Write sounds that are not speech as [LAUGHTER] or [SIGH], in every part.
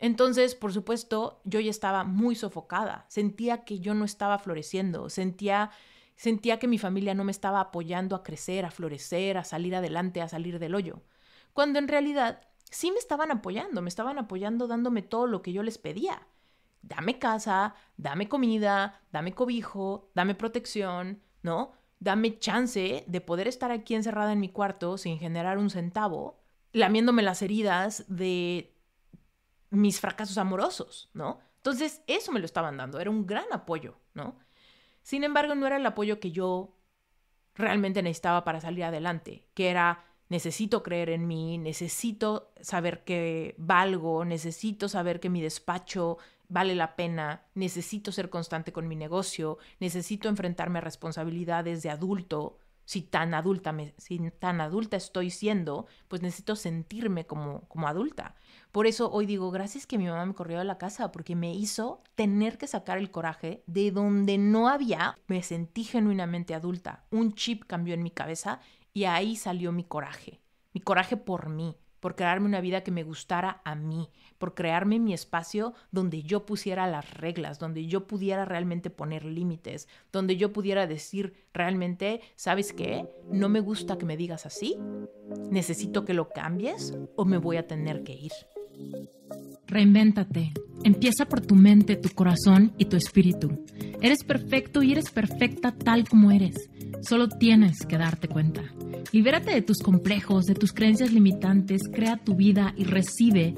Entonces, por supuesto, yo ya estaba muy sofocada, sentía que yo no estaba floreciendo, sentía sentía que mi familia no me estaba apoyando a crecer, a florecer, a salir adelante, a salir del hoyo. Cuando en realidad sí me estaban apoyando, me estaban apoyando dándome todo lo que yo les pedía. Dame casa, dame comida, dame cobijo, dame protección, ¿no? Dame chance de poder estar aquí encerrada en mi cuarto sin generar un centavo, lamiéndome las heridas de mis fracasos amorosos, ¿no? Entonces, eso me lo estaban dando, era un gran apoyo, ¿no? Sin embargo, no era el apoyo que yo realmente necesitaba para salir adelante, que era necesito creer en mí, necesito saber que valgo, necesito saber que mi despacho vale la pena, necesito ser constante con mi negocio, necesito enfrentarme a responsabilidades de adulto, si tan adulta, tan adulta estoy siendo, pues necesito sentirme como, como adulta. Por eso hoy digo, gracias que mi mamá me corrió de la casa, porque me hizo tener que sacar el coraje de donde no había, me sentí genuinamente adulta. Un chip cambió en mi cabeza y ahí salió mi coraje, mi coraje por mí, por crearme una vida que me gustara a mí, por crearme mi espacio donde yo pusiera las reglas, donde yo pudiera realmente poner límites, donde yo pudiera decir realmente, ¿sabes qué? No me gusta que me digas así, necesito que lo cambies o me voy a tener que ir. Reinvéntate. Empieza por tu mente, tu corazón y tu espíritu. Eres perfecto y eres perfecta tal como eres. Solo tienes que darte cuenta. Libérate de tus complejos, de tus creencias limitantes, crea tu vida y recibe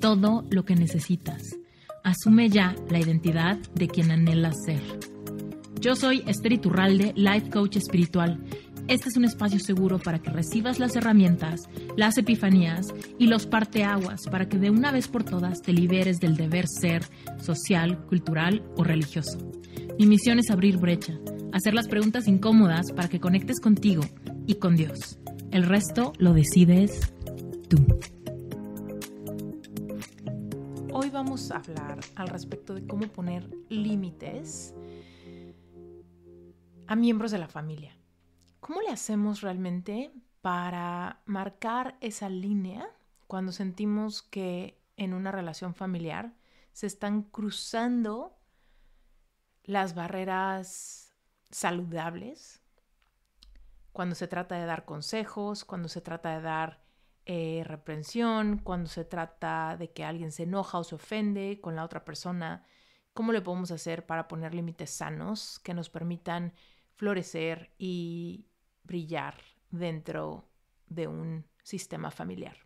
todo lo que necesitas. Asume ya la identidad de quien anhelas ser. Yo soy Esther Iturralde, Life Coach Espiritual este es un espacio seguro para que recibas las herramientas, las epifanías y los parteaguas para que de una vez por todas te liberes del deber ser social, cultural o religioso. Mi misión es abrir brecha, hacer las preguntas incómodas para que conectes contigo y con Dios. El resto lo decides tú. Hoy vamos a hablar al respecto de cómo poner límites a miembros de la familia. ¿Cómo le hacemos realmente para marcar esa línea cuando sentimos que en una relación familiar se están cruzando las barreras saludables? Cuando se trata de dar consejos, cuando se trata de dar eh, reprensión, cuando se trata de que alguien se enoja o se ofende con la otra persona, ¿cómo le podemos hacer para poner límites sanos que nos permitan florecer y brillar dentro de un sistema familiar.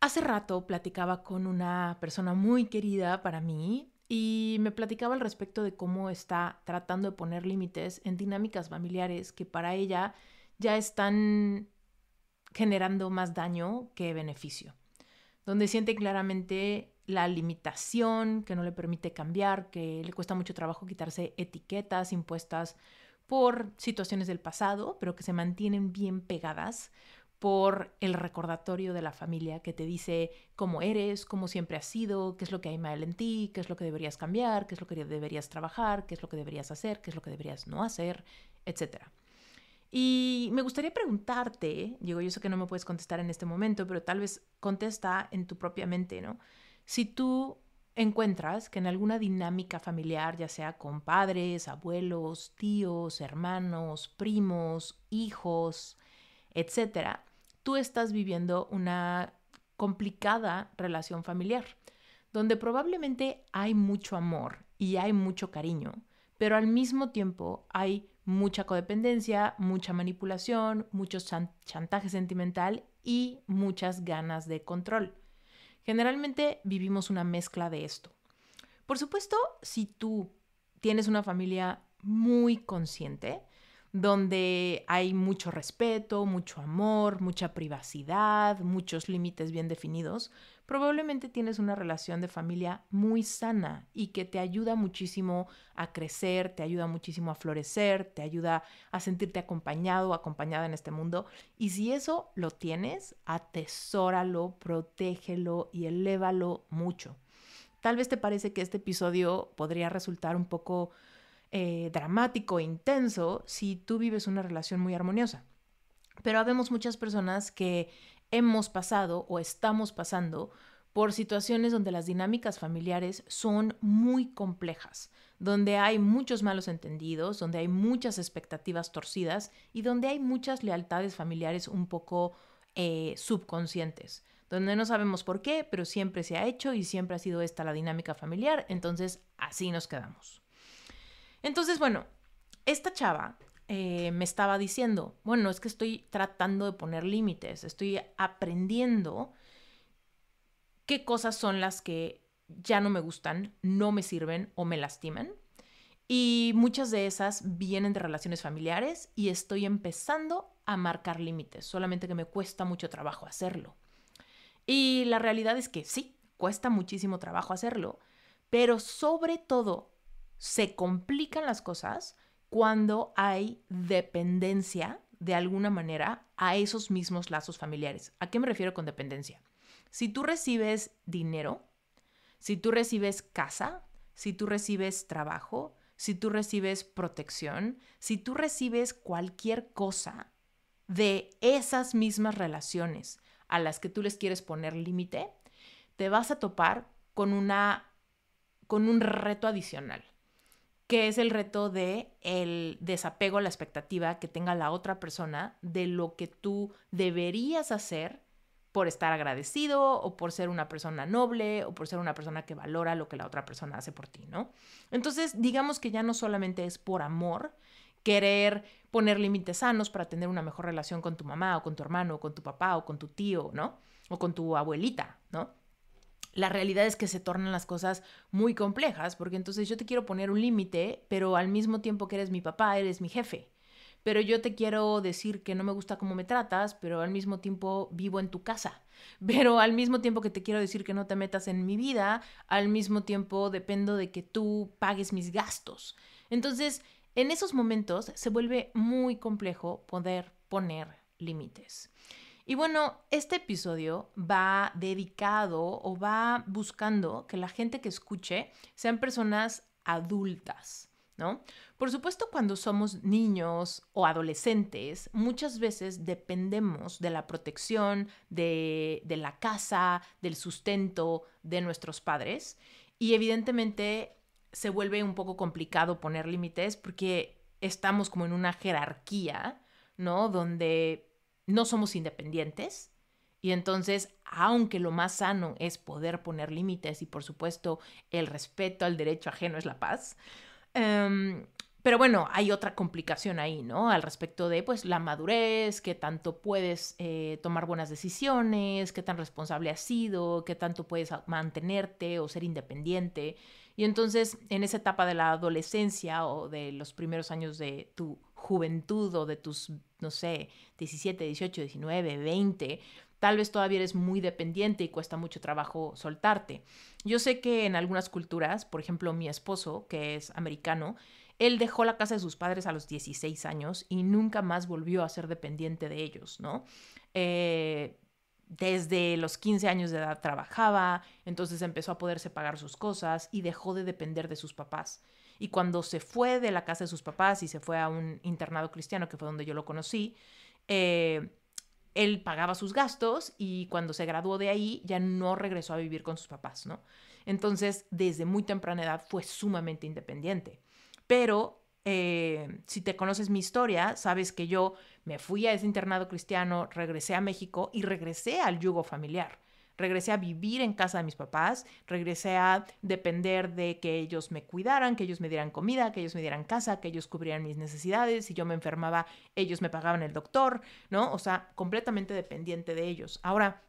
Hace rato platicaba con una persona muy querida para mí y me platicaba al respecto de cómo está tratando de poner límites en dinámicas familiares que para ella ya están generando más daño que beneficio, donde siente claramente la limitación que no le permite cambiar, que le cuesta mucho trabajo quitarse etiquetas impuestas por situaciones del pasado, pero que se mantienen bien pegadas por el recordatorio de la familia que te dice cómo eres, cómo siempre has sido, qué es lo que hay mal en ti, qué es lo que deberías cambiar, qué es lo que deberías trabajar, qué es lo que deberías hacer, qué es lo que deberías no hacer, etc. Y me gustaría preguntarte, digo, yo sé que no me puedes contestar en este momento, pero tal vez contesta en tu propia mente, ¿no? Si tú encuentras que en alguna dinámica familiar, ya sea con padres, abuelos, tíos, hermanos, primos, hijos, etcétera, tú estás viviendo una complicada relación familiar, donde probablemente hay mucho amor y hay mucho cariño, pero al mismo tiempo hay mucha codependencia, mucha manipulación, mucho chantaje sentimental y muchas ganas de control. Generalmente vivimos una mezcla de esto. Por supuesto, si tú tienes una familia muy consciente, donde hay mucho respeto, mucho amor, mucha privacidad, muchos límites bien definidos, probablemente tienes una relación de familia muy sana y que te ayuda muchísimo a crecer, te ayuda muchísimo a florecer, te ayuda a sentirte acompañado, acompañada en este mundo. Y si eso lo tienes, atesóralo, protégelo y elévalo mucho. Tal vez te parece que este episodio podría resultar un poco eh, dramático, e intenso, si tú vives una relación muy armoniosa. Pero habemos muchas personas que hemos pasado o estamos pasando por situaciones donde las dinámicas familiares son muy complejas, donde hay muchos malos entendidos, donde hay muchas expectativas torcidas y donde hay muchas lealtades familiares un poco eh, subconscientes, donde no sabemos por qué, pero siempre se ha hecho y siempre ha sido esta la dinámica familiar, entonces así nos quedamos. Entonces, bueno, esta chava eh, me estaba diciendo, bueno, es que estoy tratando de poner límites, estoy aprendiendo qué cosas son las que ya no me gustan, no me sirven o me lastiman. Y muchas de esas vienen de relaciones familiares y estoy empezando a marcar límites, solamente que me cuesta mucho trabajo hacerlo. Y la realidad es que sí, cuesta muchísimo trabajo hacerlo, pero sobre todo se complican las cosas cuando hay dependencia de alguna manera a esos mismos lazos familiares. ¿A qué me refiero con dependencia? Si tú recibes dinero, si tú recibes casa, si tú recibes trabajo, si tú recibes protección, si tú recibes cualquier cosa de esas mismas relaciones a las que tú les quieres poner límite, te vas a topar con una con un reto adicional que es el reto de el desapego a la expectativa que tenga la otra persona de lo que tú deberías hacer por estar agradecido o por ser una persona noble o por ser una persona que valora lo que la otra persona hace por ti, ¿no? Entonces, digamos que ya no solamente es por amor, querer poner límites sanos para tener una mejor relación con tu mamá o con tu hermano o con tu papá o con tu tío, ¿no? O con tu abuelita, ¿no? la realidad es que se tornan las cosas muy complejas, porque entonces yo te quiero poner un límite, pero al mismo tiempo que eres mi papá, eres mi jefe. Pero yo te quiero decir que no me gusta cómo me tratas, pero al mismo tiempo vivo en tu casa. [LAUGHS] Pero al mismo tiempo que te quiero decir que no te metas en mi vida, al mismo tiempo dependo de que tú pagues mis gastos. Entonces, en esos momentos se vuelve muy complejo poder poner límites. Y bueno, este episodio va dedicado o va buscando que la gente que escuche sean personas adultas, ¿no? Por supuesto, cuando somos niños o adolescentes, muchas veces dependemos de la protección, de, la casa, del sustento de nuestros padres. Y evidentemente se vuelve un poco complicado poner límites porque estamos como en una jerarquía, ¿no? Donde no somos independientes y entonces, aunque lo más sano es poder poner límites y por supuesto el respeto al derecho ajeno es la paz, em, pero bueno, hay otra complicación ahí, ¿no? Al respecto de, pues, la madurez, qué tanto puedes eh, tomar buenas decisiones, qué tan responsable has sido, qué tanto puedes mantenerte o ser independiente. Y entonces, en esa etapa de la adolescencia o de los primeros años de tu juventud o de tus, no sé, 17, 18, 19, 20, tal vez todavía eres muy dependiente y cuesta mucho trabajo soltarte. Yo sé que en algunas culturas, por ejemplo, mi esposo, que es americano, él dejó la casa de sus padres a los 16 años y nunca más volvió a ser dependiente de ellos, ¿no? Eh, desde los 15 años de edad trabajaba, entonces empezó a poderse pagar sus cosas y dejó de depender de sus papás. Y cuando se fue de la casa de sus papás y se fue a un internado cristiano, que fue donde yo lo conocí, eh, él pagaba sus gastos y cuando se graduó de ahí ya no regresó a vivir con sus papás, ¿no? Entonces, desde muy temprana edad fue sumamente independiente. Pero eh, si te conoces mi historia, sabes que yo me fui a ese internado cristiano, regresé a México y regresé al yugo familiar regresé a vivir en casa de mis papás, regresé a depender de que ellos me cuidaran, que ellos me dieran comida, que ellos me dieran casa, que ellos cubrieran mis necesidades, si yo me enfermaba, ellos me pagaban el doctor, ¿no? O sea, completamente dependiente de ellos. Ahora,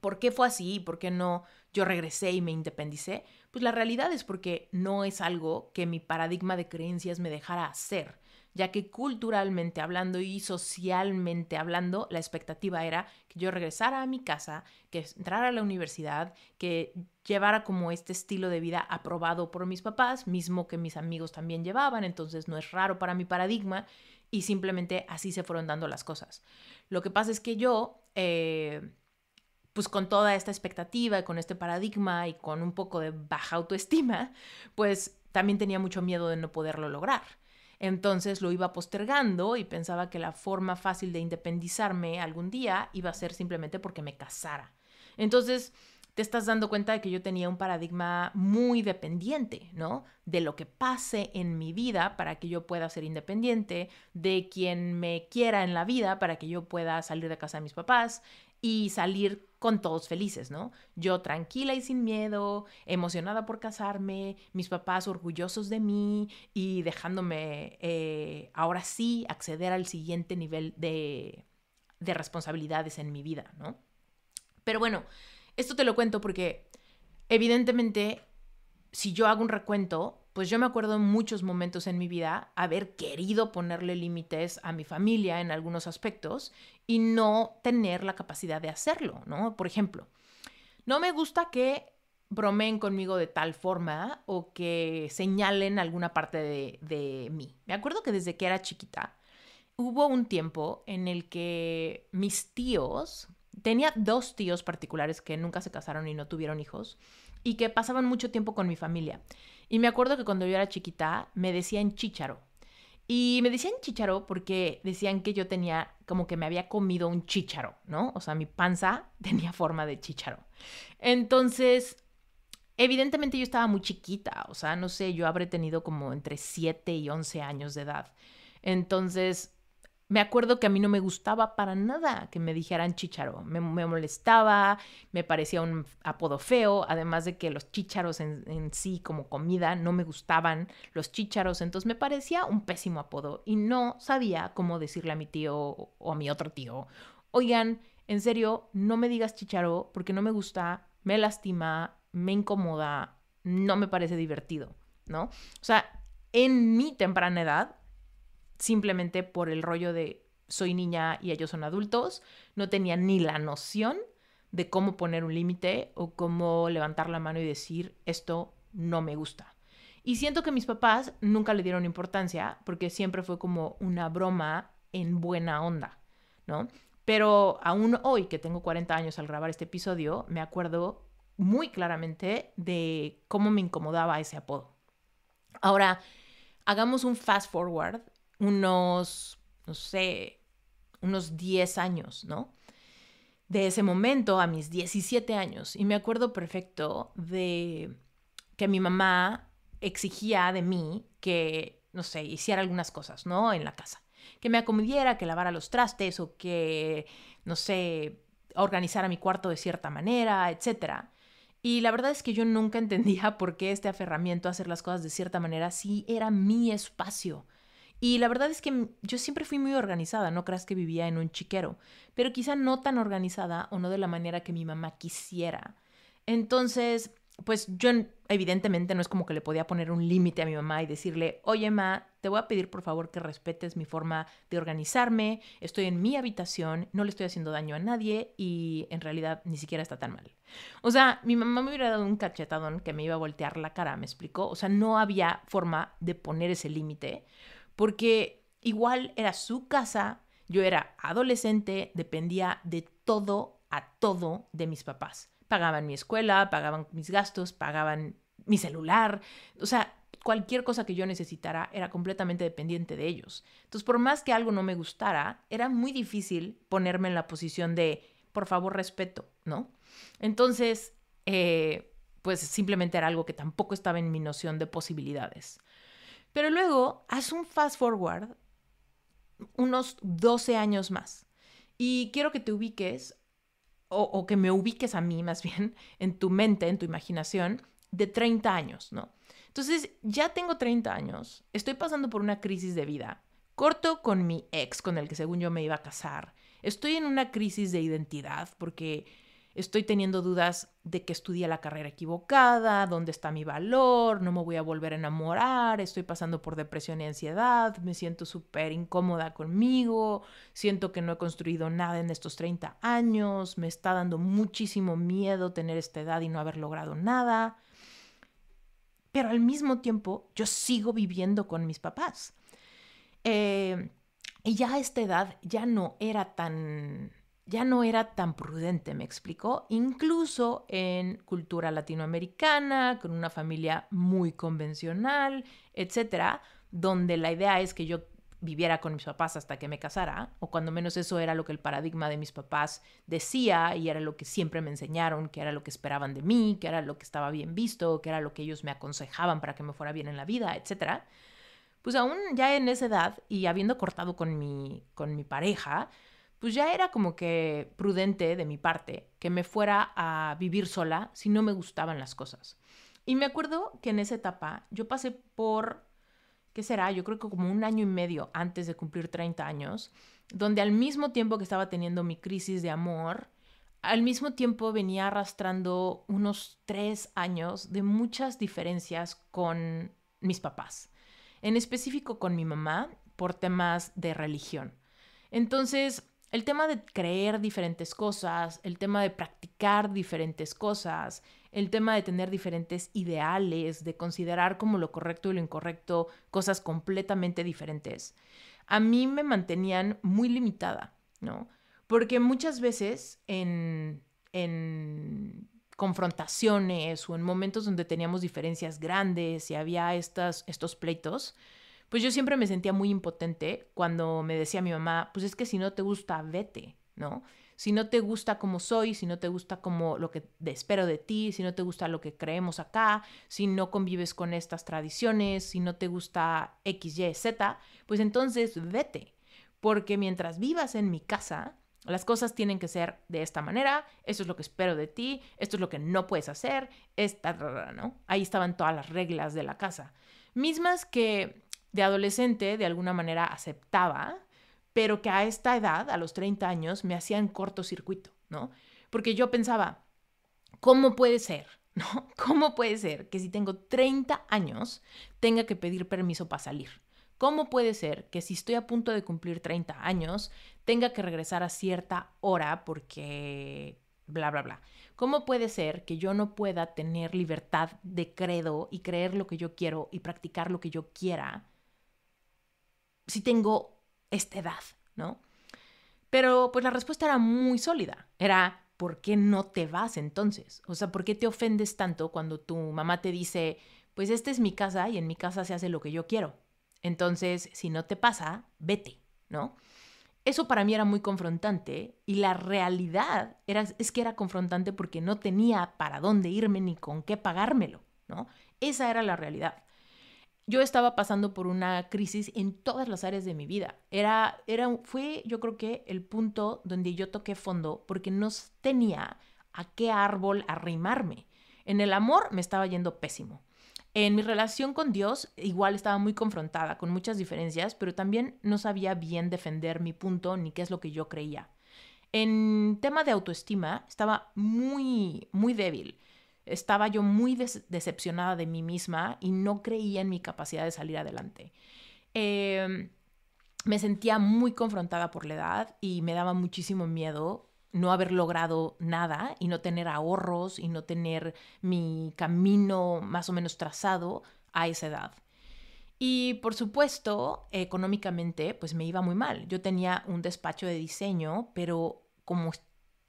¿por qué fue así? ¿Por qué no yo regresé y me independicé? Pues la realidad es porque no es algo que mi paradigma de creencias me dejara hacer ya que culturalmente hablando y socialmente hablando, la expectativa era que yo regresara a mi casa, que entrara a la universidad, que llevara como este estilo de vida aprobado por mis papás, mismo que mis amigos también llevaban, entonces no es raro para mi paradigma y simplemente así se fueron dando las cosas. Lo que pasa es que yo... Eh, pues con toda esta expectativa y con este paradigma y con un poco de baja autoestima, pues también tenía mucho miedo de no poderlo lograr. Entonces lo iba postergando y pensaba que la forma fácil de independizarme algún día iba a ser simplemente porque me casara. Entonces te estás dando cuenta de que yo tenía un paradigma muy dependiente, ¿no? De lo que pase en mi vida para que yo pueda ser independiente, de quien me quiera en la vida para que yo pueda salir de casa de mis papás, y salir con todos felices, ¿no? Yo tranquila y sin miedo, emocionada por casarme, mis papás orgullosos de mí y dejándome eh, ahora sí acceder al siguiente nivel de, de responsabilidades en mi vida, ¿no? Pero bueno, esto te lo cuento porque evidentemente si yo hago un recuento, pues yo me acuerdo en muchos momentos en mi vida haber querido ponerle límites a mi familia en algunos aspectos y no tener la capacidad de hacerlo, ¿no? Por ejemplo, no me gusta que bromeen conmigo de tal forma o que señalen alguna parte de, de mí. Me acuerdo que desde que era chiquita hubo un tiempo en el que mis tíos, tenía dos tíos particulares que nunca se casaron y no tuvieron hijos y que pasaban mucho tiempo con mi familia. Y me acuerdo que cuando yo era chiquita me decían chícharo. Y me decían chícharo porque decían que yo tenía, como que me había comido un chícharo, ¿no? O sea, mi panza [LAUGHS] tenía forma de chícharo. Entonces, evidentemente yo estaba muy chiquita, o sea, no sé, yo habré tenido como entre 7 y 11 años de edad. Entonces, me acuerdo que a mí no me gustaba para nada que me dijeran chícharo. Me, molestaba, me parecía un apodo feo, además de que los chicharos en, sí como comida no me gustaban los chicharos. entonces me parecía un pésimo apodo y no sabía cómo decirle a mi tío o a mi otro tío, oigan, en serio, no me digas chícharo porque no me gusta, me lastima, me incomoda, no me parece divertido, ¿no? O sea, en mi temprana edad simplemente por el rollo de soy niña y ellos son adultos, no tenía ni la noción de cómo poner un límite o cómo levantar la mano y decir esto no me gusta. Y siento que mis papás nunca le dieron importancia porque siempre fue como una broma en buena onda, ¿no? Pero aún hoy que tengo 40 años al grabar este episodio, me acuerdo muy claramente de cómo me incomodaba ese apodo. Ahora, hagamos un fast forward unos, no sé, unos 10 años, ¿no? De ese momento a mis 17 años. Y me acuerdo perfecto de que mi mamá exigía de mí que, no sé, hiciera algunas cosas, ¿no? En la casa. Que me acomodiera, que lavara los trastes o que, no sé, organizara mi cuarto de cierta manera, etc. Y la verdad es que yo nunca [LAUGHS] entendía por qué este aferramiento a hacer las cosas de cierta manera si era mi espacio. Y la verdad es que yo siempre fui muy organizada, no creas que vivía en un chiquero, pero quizá no tan organizada o no de la manera que mi mamá quisiera. Entonces, pues yo evidentemente no es como que le podía poner un límite a mi mamá y decirle, oye, ma, te voy a pedir por favor que respetes mi forma de organizarme, estoy en mi habitación, no le estoy haciendo daño a nadie y en realidad ni siquiera está tan mal. O sea, mi mamá me hubiera dado un cachetadón que me iba a voltear la cara, me explicó. O sea, no había forma de poner ese límite porque igual era su casa, yo era adolescente, dependía de todo a todo de mis papás. Pagaban mi escuela, pagaban mis gastos, pagaban mi celular, o sea, cualquier cosa que yo necesitara era completamente dependiente de ellos. Entonces, por más que algo no me gustara, era muy difícil ponerme en la posición de, por favor, respeto, ¿no? Entonces, eh, pues simplemente era algo que tampoco estaba en mi noción de posibilidades. Pero luego haz un fast forward unos 12 años más. Y quiero que te ubiques, o, que me ubiques a mí más bien, [LAUGHS] en tu mente, en tu imaginación, de 30 años, ¿no? Entonces, ya tengo 30 años, estoy pasando por una crisis de vida, corto con mi ex, con el que según yo me iba a casar, estoy en una crisis de identidad, porque estoy teniendo dudas de que estudié la carrera equivocada, dónde está mi valor, no me voy a volver a enamorar, estoy pasando por depresión y ansiedad, me siento súper incómoda conmigo, siento que no he construido nada en estos 30 años, me está dando muchísimo miedo tener esta edad y no haber logrado nada. Pero al mismo tiempo yo sigo viviendo con mis papás. Eh, y ya a esta edad ya no era tan ya no era tan prudente, me explicó, incluso en cultura latinoamericana, con una familia muy convencional, etcétera, donde la idea es que yo viviera con mis papás hasta que me casara, o cuando menos eso era lo que el paradigma de mis papás decía y era lo que siempre me enseñaron, que era lo que esperaban de mí, que era lo que estaba bien visto, que era lo que ellos me aconsejaban para que me fuera bien en la vida, etcétera. Pues aún ya en esa edad y habiendo cortado con mi, con mi pareja, pues ya era como que prudente de mi parte que me fuera a vivir sola si no me gustaban las cosas. Y me acuerdo que en esa etapa yo pasé por, ¿qué será? Yo creo que como un año y medio antes de cumplir 30 años, donde al mismo tiempo que estaba teniendo mi crisis de amor, al mismo tiempo venía arrastrando unos tres años de muchas diferencias con mis papás, en específico con mi mamá por temas de religión. Entonces, el tema de creer diferentes cosas, el tema de practicar diferentes cosas, el tema de tener diferentes ideales, de considerar como lo correcto y lo incorrecto cosas completamente diferentes, a mí me mantenían muy limitada, ¿no? Porque muchas veces en, en confrontaciones o en momentos donde teníamos diferencias grandes y había estos pleitos, pues yo siempre me sentía muy impotente cuando me decía mi mamá, pues es que si no te gusta, vete, ¿no? Si no te gusta como soy, si no te gusta como lo que espero de ti, si no te gusta lo que creemos acá, si no convives con estas tradiciones, si no te gusta X, Y, Z, pues entonces vete. Porque mientras vivas en mi casa, las cosas tienen que ser de esta manera, esto es lo que espero de ti, esto es lo que no puedes hacer, esta, ¿no? Ahí estaban todas las reglas de la casa. Mismas que de adolescente de alguna manera aceptaba, pero que a esta edad, a los 30 años, me hacían cortocircuito, ¿no? Porque yo pensaba, ¿cómo puede ser? [LAUGHS] ¿No? ¿Cómo puede ser que si tengo 30 años tenga que pedir permiso para salir? ¿Cómo puede ser que si estoy a punto de cumplir 30 años tenga que regresar a cierta hora porque bla, bla, bla? ¿Cómo puede ser que yo no pueda tener libertad de credo y creer lo que yo quiero y practicar lo que yo quiera si tengo esta edad, ¿no? Pero pues la respuesta era muy sólida. Era, ¿por qué no te vas entonces? O sea, ¿por qué te ofendes tanto cuando tu mamá te dice, pues esta es mi casa y en mi casa se hace lo que yo quiero? Entonces, si no te pasa, vete, ¿no? Eso para mí era muy confrontante y la realidad era, es que era confrontante porque no tenía para dónde irme ni con qué pagármelo, ¿no? Esa era la realidad yo estaba pasando por una crisis en todas las áreas de mi vida. Era, era, fue yo creo que el punto donde yo toqué fondo porque no tenía a qué árbol arrimarme. En el amor me estaba yendo pésimo. En mi relación con Dios igual estaba muy confrontada con muchas diferencias, pero también no sabía bien defender mi punto ni qué es lo que yo creía. En tema de autoestima estaba muy, muy débil. Estaba yo muy decepcionada de mí misma y no creía en mi capacidad de salir adelante. Em, me sentía muy confrontada por la edad y me daba muchísimo miedo no haber logrado nada y no tener ahorros y no tener mi camino más o menos trazado a esa edad. Y por supuesto, económicamente, pues me iba muy mal. Yo tenía un despacho de diseño, pero como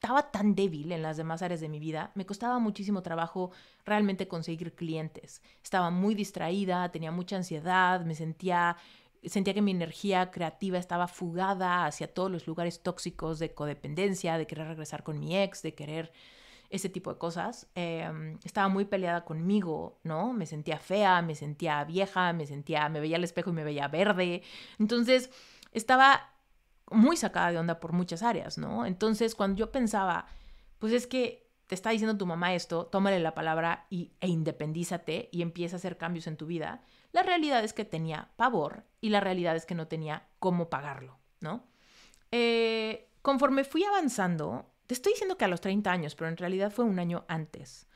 estaba tan débil en las demás áreas de mi vida, me costaba muchísimo trabajo realmente conseguir clientes. Estaba muy distraída, tenía mucha ansiedad, me sentía sentía que mi energía creativa estaba fugada hacia todos los lugares tóxicos de codependencia, de querer regresar con mi ex, de querer ese tipo de cosas. Em, estaba muy peleada conmigo, ¿no? Me sentía fea, me sentía vieja, me sentía, me veía al espejo y me veía verde. Entonces, estaba muy sacada de onda por muchas áreas, ¿no? Entonces, cuando yo pensaba, pues es que te está diciendo tu mamá esto, tómale la palabra y, e independízate y empieza a hacer cambios en tu vida, la realidad es que tenía pavor y la realidad es que no tenía cómo pagarlo, ¿no? Eh, conforme fui avanzando, te estoy diciendo que a los 30 años, pero en realidad fue un año antes.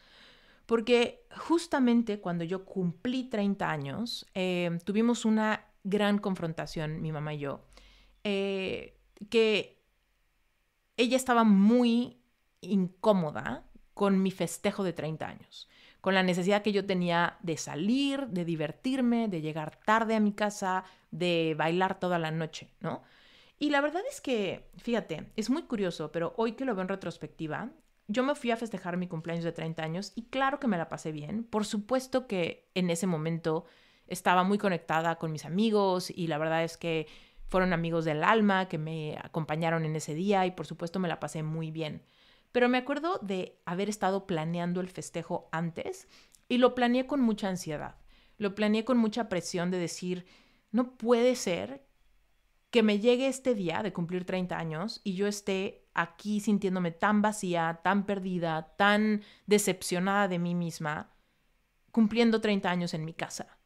Porque justamente cuando yo cumplí 30 años, eh, tuvimos una gran confrontación, mi mamá y yo, eh, que ella estaba muy incómoda con mi festejo de 30 años, con la necesidad que yo tenía de salir, de divertirme, de llegar tarde a mi casa, de bailar toda la noche, ¿no? Y la verdad es que, fíjate, es muy curioso, pero hoy que lo veo en retrospectiva, yo me fui a festejar mi cumpleaños de 30 años y claro que me la pasé bien. Por supuesto que en ese momento estaba muy conectada con mis amigos y la verdad es que fueron amigos del alma que me acompañaron en ese día y por supuesto me la pasé muy bien. Pero me acuerdo de haber estado planeando el festejo antes y lo planeé con mucha ansiedad. Lo planeé con mucha presión de decir, no puede ser que me llegue este día de cumplir 30 años y yo esté aquí sintiéndome tan vacía, tan perdida, tan decepcionada de mí misma, cumpliendo 30 años en mi casa.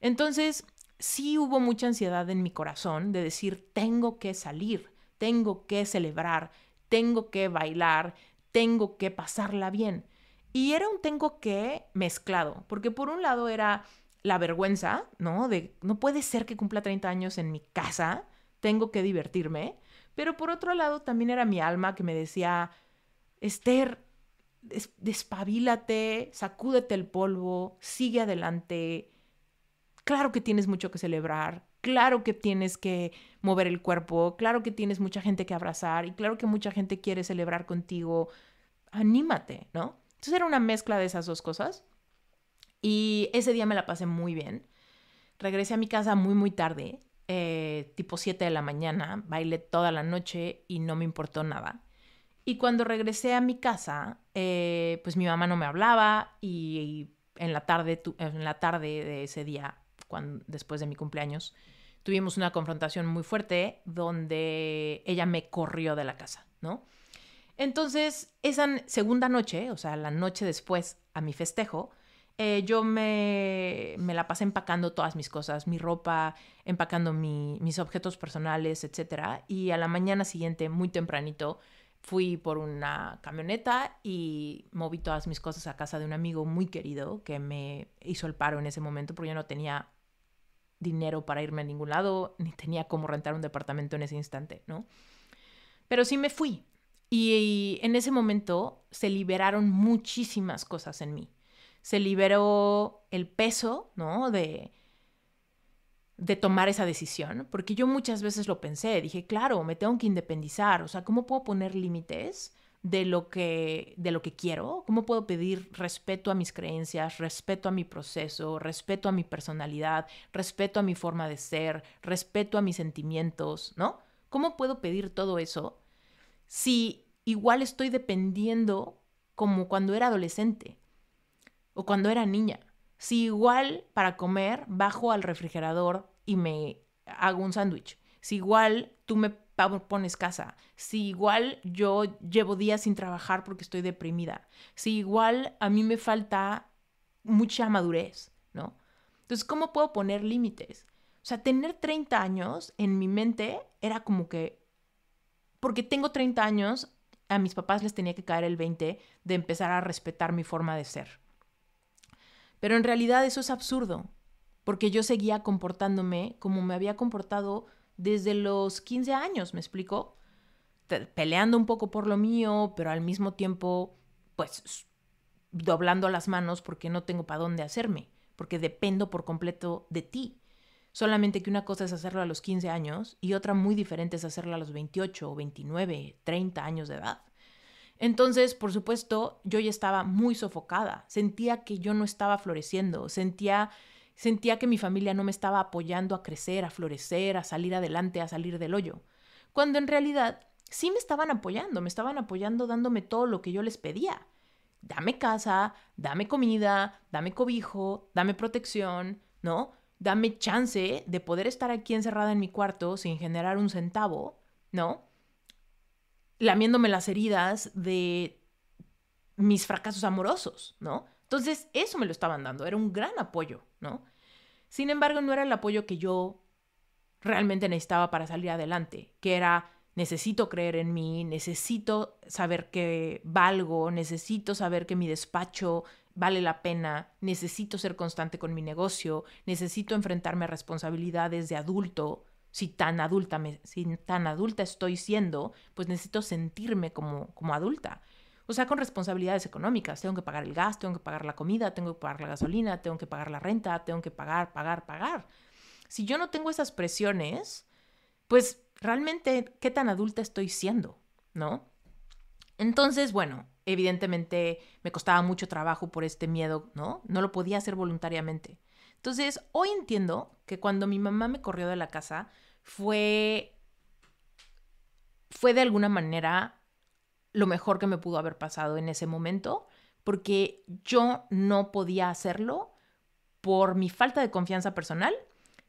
Entonces, sí hubo mucha ansiedad en mi corazón de decir, tengo que salir, tengo que celebrar, tengo que bailar, tengo que pasarla bien. Y era un tengo que mezclado, porque por un lado era la vergüenza, ¿no? De no puede ser que cumpla 30 años en mi casa, tengo que divertirme, pero por otro lado también era mi alma que me decía, Esther, despabilate, sacúdete el polvo, sigue adelante, claro que tienes mucho que celebrar, claro que tienes que mover el cuerpo, claro que tienes mucha gente que abrazar y claro que mucha gente quiere celebrar contigo, anímate, ¿no? Entonces era una mezcla de esas dos cosas y ese día me la pasé muy bien. Regresé a mi casa muy, muy tarde, eh, tipo 7 de la mañana, bailé toda la noche y no me importó nada. Y cuando regresé a mi casa, eh, pues mi mamá no me hablaba y, en, la tarde, en la tarde de ese día cuando, después de mi cumpleaños, tuvimos una confrontación muy fuerte donde ella me corrió de la casa, ¿no? Entonces, esa segunda noche, o sea, la noche después a mi festejo, eh, yo me, me, la pasé empacando todas mis cosas, mi ropa, empacando mis objetos personales, etc. Y a la mañana siguiente, muy tempranito, fui por una camioneta y moví todas mis cosas a casa de un amigo muy querido que me hizo el paro en ese momento porque yo no tenía dinero para irme a ningún lado, ni tenía cómo rentar un departamento en ese instante, ¿no? Pero sí me fui. Y, en ese momento se liberaron muchísimas cosas en mí. Se liberó el peso, ¿no? De, de tomar esa decisión, porque yo muchas veces lo pensé, dije, claro, me tengo que independizar, o sea, ¿cómo puedo poner límites de lo que de lo que quiero, cómo puedo pedir respeto a mis creencias, respeto a mi proceso, respeto a mi personalidad, respeto a mi forma de ser, respeto a mis sentimientos, ¿no? ¿Cómo puedo pedir todo eso si igual estoy dependiendo como cuando era adolescente o cuando era niña? Si igual para comer bajo al refrigerador y me hago un sándwich. Si igual tú me pones casa, si igual yo llevo días sin trabajar porque estoy deprimida, si igual a mí me falta mucha madurez, ¿no? Entonces, ¿cómo puedo poner límites? O sea, tener 30 años en mi mente era como que, porque tengo 30 años, a mis papás les tenía que caer el 20 de empezar a respetar mi forma de ser. Pero en realidad eso es absurdo, porque yo seguía comportándome como me había comportado desde los 15 años, ¿me explico? Peleando un poco por lo mío, pero al mismo tiempo, pues, doblando las manos porque no tengo para dónde hacerme, porque dependo por completo de ti. Solamente que una cosa es hacerlo a los 15 años y otra muy diferente es hacerlo a los 28 o 29, 30 años de edad. Entonces, por supuesto, yo ya estaba muy sofocada, sentía que yo no estaba floreciendo, sentía Sentía que mi familia no me estaba apoyando a crecer, a florecer, a salir adelante, a salir del hoyo. Cuando en realidad sí me estaban apoyando, me estaban apoyando dándome todo lo que yo les pedía. Dame casa, dame comida, dame cobijo, dame protección, ¿no? Dame chance de poder estar aquí encerrada en mi cuarto sin generar un centavo, ¿no? Lamiéndome las heridas de mis fracasos amorosos, ¿no? Entonces, eso me lo estaban dando, era un gran apoyo, ¿no? Sin embargo, no era el apoyo que yo realmente necesitaba para salir adelante, que era necesito creer en mí, necesito saber que valgo, necesito saber que mi despacho vale la pena, necesito ser constante con mi negocio, necesito enfrentarme a responsabilidades de adulto. Si tan adulta, tan adulta estoy siendo, pues necesito sentirme como adulta o sea, con responsabilidades económicas. Tengo que pagar el gas, tengo que pagar la comida, tengo que pagar la gasolina, tengo que pagar la renta, tengo que pagar, pagar, pagar. Si yo no tengo esas presiones, pues realmente, ¿qué tan adulta estoy siendo? ¿No? Entonces, bueno, evidentemente me costaba mucho trabajo por este miedo, ¿no? No lo podía hacer voluntariamente. Entonces, hoy entiendo que cuando mi mamá me corrió de la casa fue fue de alguna manera lo mejor que me pudo haber pasado en ese momento, porque yo no podía hacerlo por mi falta de confianza personal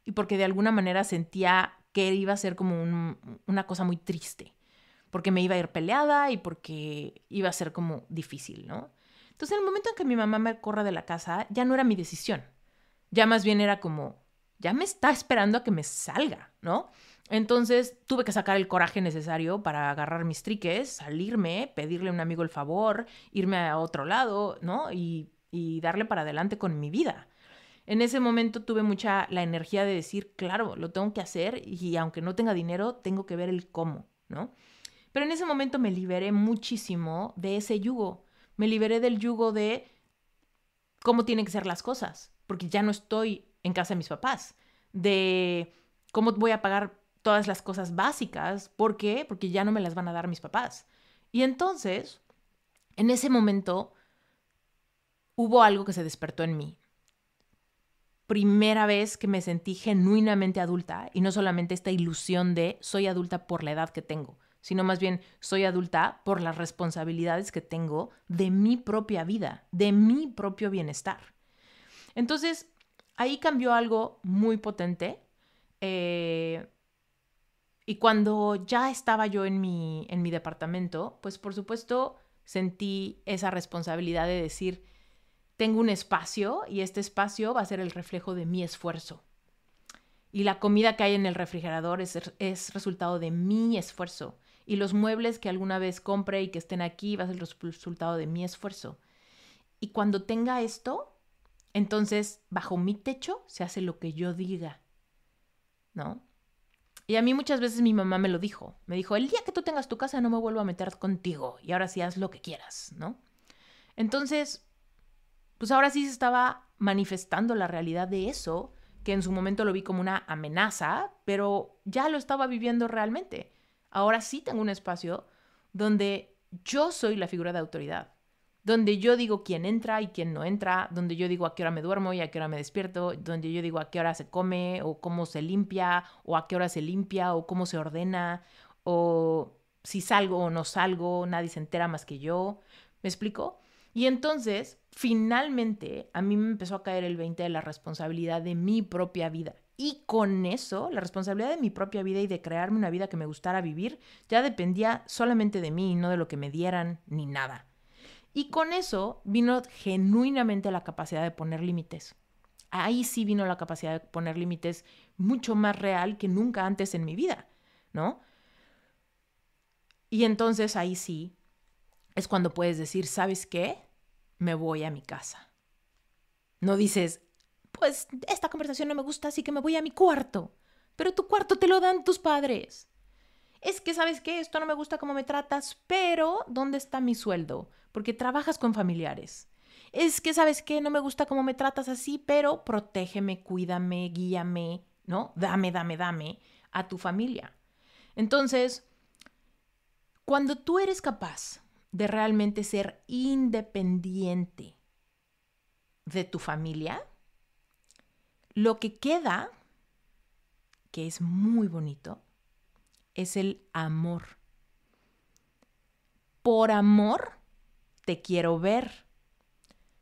y porque de alguna manera sentía que iba a ser como una cosa muy triste, porque me iba a ir peleada y porque iba a ser como difícil, ¿no? Entonces, en el momento en que mi mamá me corra de la casa, ya no era mi decisión. Ya más bien era como, ya me está esperando a que me salga, ¿no? Entonces tuve que sacar el coraje necesario para agarrar mis triques, salirme, pedirle a un amigo el favor, irme a otro lado, ¿no? Y, darle para adelante con mi vida. En ese momento tuve mucha la energía de decir, claro, lo tengo que hacer y aunque no tenga dinero, tengo que ver el cómo, ¿no? Pero en ese momento me liberé muchísimo de ese yugo. Me liberé del yugo de cómo tienen que ser las cosas, porque ya no estoy en casa de mis papás, de cómo voy a pagar todas las cosas básicas. ¿Por qué? Porque ya no me las van a dar mis papás. Y entonces, en ese momento, hubo algo que se despertó en mí. Primera vez que me sentí genuinamente adulta y no solamente esta ilusión de soy adulta por la edad que tengo, sino más bien soy adulta por las responsabilidades que tengo de mi propia vida, de mi propio bienestar. Entonces, ahí cambió algo muy potente. Eh, y cuando ya estaba yo en mi, en mi departamento, pues por supuesto sentí esa responsabilidad de decir, tengo un espacio y este espacio va a ser el reflejo de mi esfuerzo. Y la comida que hay en el refrigerador es, resultado de mi esfuerzo. Y los muebles que alguna vez compre y que estén aquí va a ser el resultado de mi esfuerzo. Y cuando tenga esto, entonces bajo mi techo se hace lo que yo diga, ¿no? Y a mí muchas veces mi mamá me lo dijo. Me dijo, el día que tú tengas tu casa no me vuelvo a meter contigo y ahora sí haz lo que quieras, ¿no? Entonces, pues ahora sí se estaba manifestando la realidad de eso, que en su momento lo vi como una amenaza, pero ya lo estaba viviendo realmente. Ahora sí tengo un espacio donde yo soy la figura de autoridad donde yo digo quién entra y quién no entra, donde yo digo a qué hora me duermo y a qué hora me despierto, donde yo digo a qué hora se come o cómo se limpia o a qué hora se limpia o cómo se ordena o si salgo o no salgo, nadie se entera más que yo. ¿Me explico? Y entonces, finalmente, a mí me empezó a caer el 20 de la responsabilidad de mi propia vida. Y con eso, la responsabilidad de mi propia vida y de crearme una vida que me gustara vivir, ya dependía solamente de mí y no de lo que me dieran ni nada. Y con eso vino genuinamente la capacidad de poner límites. Ahí sí vino la capacidad de poner límites mucho más real que nunca antes en mi vida, ¿no? Y entonces ahí sí es cuando puedes decir, ¿sabes qué? Me voy a mi casa. No dices, pues esta conversación no me gusta, así que me voy a mi cuarto. Pero tu cuarto te lo dan tus padres es que sabes qué, esto no me gusta cómo me tratas, pero ¿dónde está mi sueldo? Porque trabajas con familiares. Es que sabes qué, no me gusta cómo me tratas así, pero protégeme, cuídame, guíame, ¿no? Dame, dame, dame a tu familia. Entonces, cuando tú eres capaz de realmente ser independiente de tu familia, lo que queda, que es muy bonito, es el amor. Por amor te quiero ver.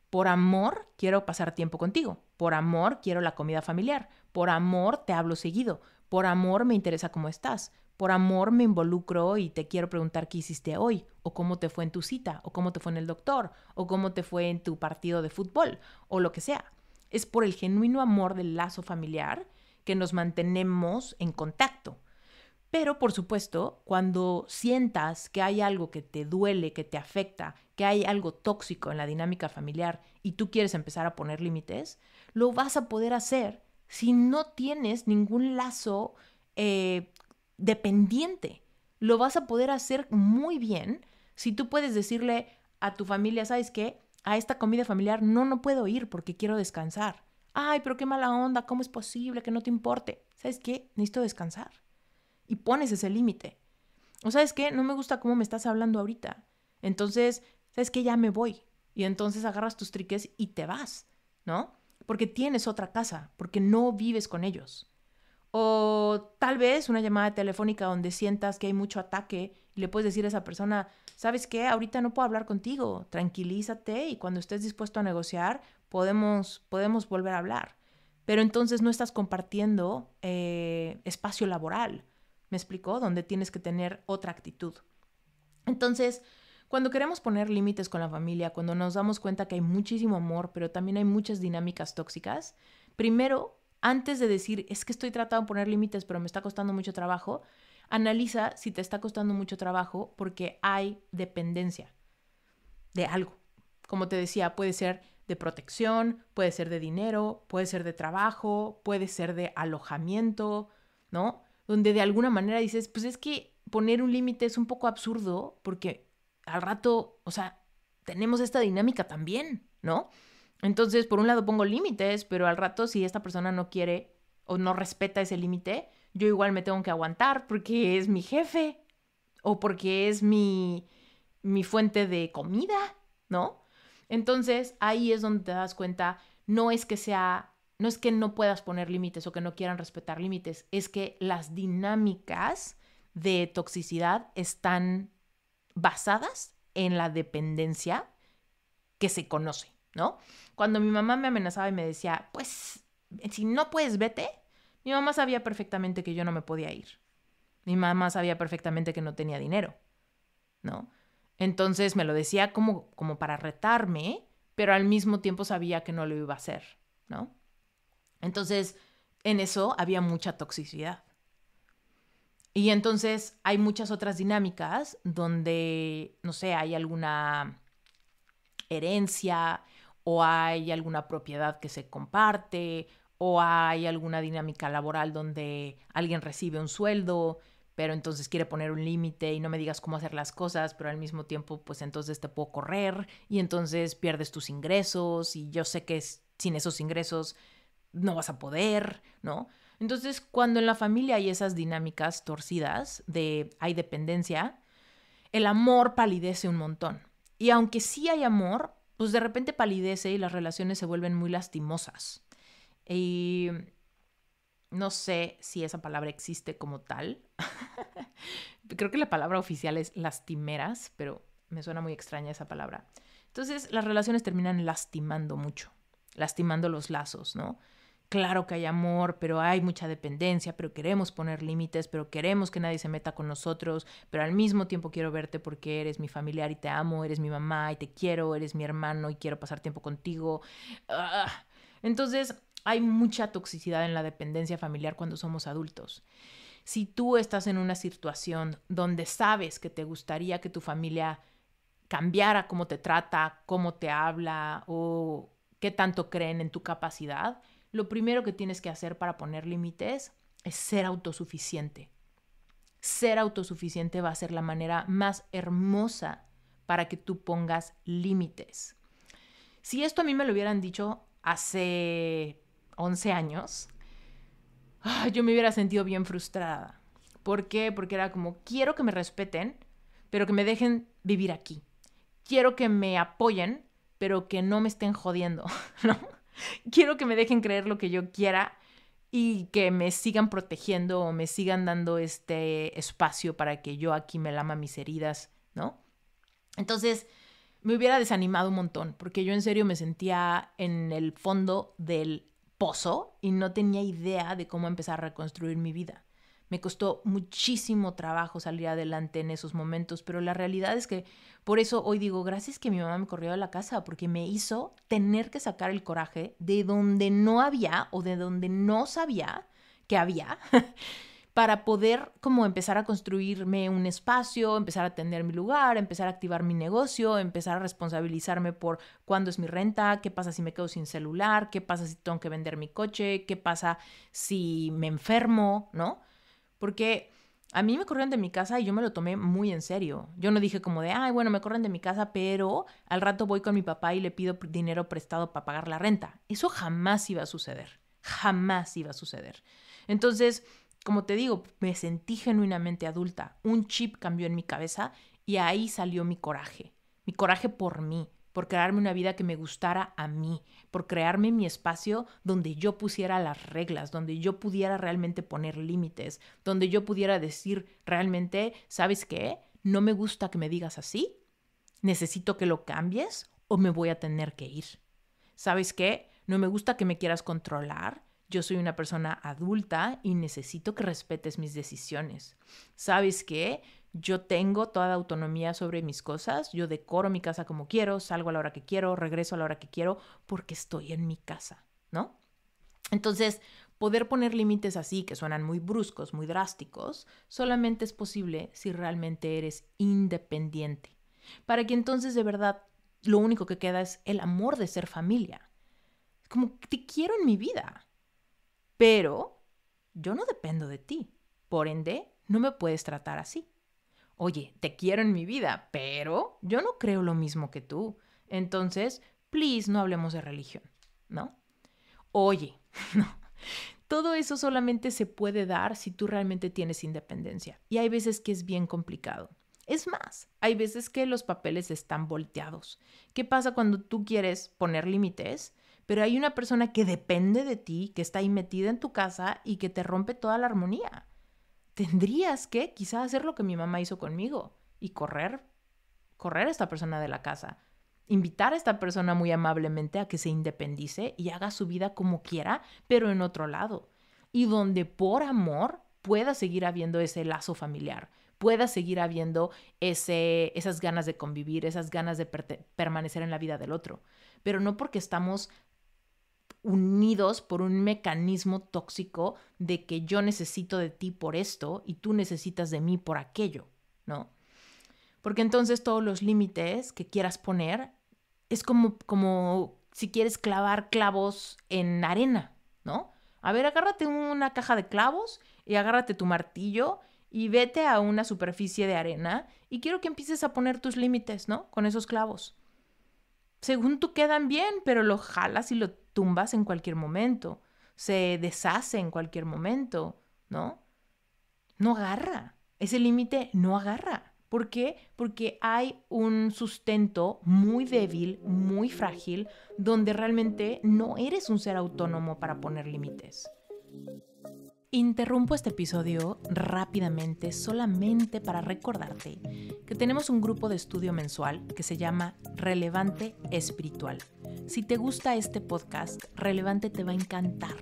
Por amor quiero pasar tiempo contigo. Por amor quiero la comida familiar. Por amor te hablo seguido. Por amor me interesa cómo estás. Por amor me involucro y te quiero preguntar qué hiciste hoy, o cómo te fue en tu cita, o cómo te fue en el doctor, o cómo te fue en tu partido de fútbol, o lo que sea. Es por el genuino amor del lazo familiar que nos mantenemos en contacto. Pero por supuesto, cuando sientas que hay algo que te duele, que te afecta, que hay algo tóxico en la dinámica familiar y tú quieres empezar a poner límites, lo vas a poder hacer si no tienes ningún lazo eh, dependiente. Lo vas a poder hacer muy bien si tú puedes decirle a tu familia, ¿sabes qué? A esta comida familiar no, no puedo ir porque quiero descansar. Ay, pero qué mala onda, ¿cómo es posible que no te importe? ¿Sabes qué? Necesito descansar y pones ese límite. O sabes qué, no me gusta cómo me estás hablando ahorita. Entonces, sabes qué? ya me voy. Y entonces agarras tus triques y te vas, ¿no? Porque tienes otra casa, porque no vives con ellos. O tal vez una llamada telefónica donde sientas que hay mucho ataque y le puedes decir a esa persona, ¿sabes qué? Ahorita no puedo hablar contigo, tranquilízate y cuando estés dispuesto a negociar podemos, podemos volver a hablar. Pero entonces no estás compartiendo eh, espacio laboral, ¿Me explicó? Donde tienes que tener otra actitud. Entonces, cuando queremos poner límites con la familia, cuando nos damos cuenta que hay muchísimo amor, pero también hay muchas dinámicas tóxicas, primero, antes de decir, es que estoy tratando de poner límites, pero me está costando mucho trabajo, analiza si te está costando mucho trabajo porque hay dependencia de algo. Como te decía, puede ser de protección, puede ser de dinero, puede ser de trabajo, puede ser de alojamiento, ¿no? donde de alguna manera dices, pues es que poner un límite es un poco absurdo porque al rato, o sea, tenemos esta dinámica también, ¿no? Entonces, por un lado pongo límites, pero al rato si esta persona no quiere o no respeta ese límite, yo igual me tengo que aguantar porque es mi jefe o porque es mi, mi fuente de comida, ¿no? Entonces, ahí es donde te das cuenta, no es que sea no es que no puedas poner límites o que no quieran respetar límites, es que las dinámicas de toxicidad están basadas en la dependencia que se conoce, ¿no? Cuando mi mamá me amenazaba y me decía, pues, si no puedes, vete, mi mamá sabía perfectamente que yo no me podía ir. Mi mamá sabía perfectamente que no tenía dinero, ¿no? Entonces me lo decía como, como para retarme, pero al mismo tiempo sabía que no lo iba a hacer, ¿no? Entonces, en eso había mucha toxicidad. Y entonces hay muchas otras dinámicas donde, no sé, hay alguna herencia o hay alguna propiedad que se comparte o hay alguna dinámica laboral donde alguien recibe un sueldo, pero entonces quiere poner un límite y no me digas cómo hacer las cosas, pero al mismo tiempo, pues entonces te puedo correr y entonces pierdes tus ingresos y yo sé que sin esos ingresos no vas a poder, ¿no? Entonces, cuando en la familia hay esas dinámicas torcidas de hay dependencia, el amor palidece un montón. Y aunque sí hay amor, pues de repente palidece y las relaciones se vuelven muy lastimosas. Y no sé si esa palabra existe como tal. [LAUGHS] Creo que la palabra oficial es lastimeras, pero me suena muy extraña esa palabra. Entonces, las relaciones terminan lastimando mucho, lastimando los lazos, ¿no? Claro que hay amor, pero hay mucha dependencia, pero queremos poner límites, pero queremos que nadie se meta con nosotros, pero al mismo tiempo quiero verte porque eres mi familiar y te amo, eres mi mamá y te quiero, eres mi hermano y quiero pasar tiempo contigo. Ah, entonces, hay mucha toxicidad en la dependencia familiar cuando somos adultos. Si tú estás en una situación donde sabes que te gustaría que tu familia cambiara cómo te trata, cómo te habla o qué tanto creen en tu capacidad, lo primero que tienes que hacer para poner límites es ser autosuficiente. Ser autosuficiente va a ser la manera más hermosa para que tú pongas límites. Si esto a mí me lo hubieran dicho hace 11 años, ah, yo me hubiera sentido bien frustrada. ¿Por qué? Porque era como, quiero que me respeten, pero que me dejen vivir aquí. Quiero que me apoyen, pero que no me estén jodiendo, [LAUGHS] ¿no? Quiero que me dejen creer lo que yo quiera y que me sigan protegiendo o me sigan dando este espacio para que yo aquí me lama mis heridas, ¿no? Entonces, me hubiera desanimado un montón, porque yo en serio me sentía en el fondo del pozo y no tenía idea de cómo empezar a reconstruir mi vida. Me costó muchísimo trabajo salir adelante en esos momentos, pero la realidad es que por eso hoy digo, gracias que mi mamá me corrió de la casa, porque me hizo tener que sacar el coraje de donde no había o de donde no sabía que había. [LAUGHS] para poder como empezar a construirme un espacio, empezar a atender mi lugar, empezar a activar mi negocio, empezar a responsabilizarme por cuándo es mi renta, qué pasa si me quedo sin celular, qué pasa si tengo que vender mi coche, qué pasa si me enfermo, ¿no? Porque a mí me corrieron de mi casa y yo me lo tomé muy en serio. Yo no dije como de, ay, bueno, me corren de mi casa, pero al rato voy con mi papá y le pido dinero prestado para pagar la renta. Eso jamás iba a suceder. Jamás iba a suceder. Entonces, como te digo, me sentí genuinamente adulta. Un chip cambió en mi cabeza y ahí salió mi coraje. Mi coraje por mí, por crearme una vida que me gustara a mí, por crearme mi espacio donde yo pusiera las reglas, donde yo pudiera realmente poner límites, donde yo pudiera decir realmente, ¿sabes qué? No me gusta que me digas así, necesito que lo cambies o me voy a tener que ir. ¿Sabes qué? No me gusta que me quieras controlar, yo soy una persona adulta y necesito que respetes mis decisiones. ¿Sabes qué? Yo tengo toda autonomía sobre mis cosas, yo decoro mi casa como quiero, salgo a la hora que quiero, regreso a la hora que quiero, porque estoy en mi casa, ¿no? Entonces, poder poner límites así, que suenan muy bruscos, muy drásticos, solamente es posible si realmente eres independiente, para que entonces de verdad lo único que queda es el amor de ser familia. Como te quiero en mi vida, pero yo no dependo de ti, por ende, no me puedes tratar así oye, te quiero en mi vida, pero yo no creo lo mismo que tú. Entonces, please, no hablemos de religión, ¿no? Oye, [LAUGHS] no. Todo eso solamente se puede dar si tú realmente tienes independencia. Y hay veces que es bien complicado. Es más, hay veces que los papeles están volteados. ¿Qué pasa cuando tú quieres poner límites? Pero hay una persona que depende de ti, que está ahí metida en tu casa y que te rompe toda la armonía tendrías que quizá hacer lo que mi mamá hizo conmigo y correr, correr a esta persona de la casa, invitar a esta persona muy amablemente a que se independice y haga su vida como quiera, pero en otro lado, y donde por amor pueda seguir habiendo ese lazo familiar, pueda seguir habiendo ese, esas ganas de convivir, esas ganas de permanecer en la vida del otro. Pero no porque estamos unidos por un mecanismo tóxico de que yo necesito de ti por esto y tú necesitas de mí por aquello, ¿no? Porque entonces todos los límites que quieras poner es como, como si quieres clavar clavos en arena, ¿no? A ver, agárrate una caja de clavos y agárrate tu martillo y vete a una superficie de arena y quiero que empieces a poner tus límites, ¿no? Con esos clavos. Según tú quedan bien, pero lo jalas y lo tumbas en cualquier momento, se deshace en cualquier momento, ¿no? No agarra. Ese límite no agarra. ¿Por qué? Porque hay un sustento muy débil, muy frágil, donde realmente no eres un ser autónomo para poner límites. Interrumpo este episodio rápidamente solamente para recordarte que tenemos un grupo de estudio mensual que se llama Relevante Espiritual. Si te gusta este podcast, Relevante te va a encantar.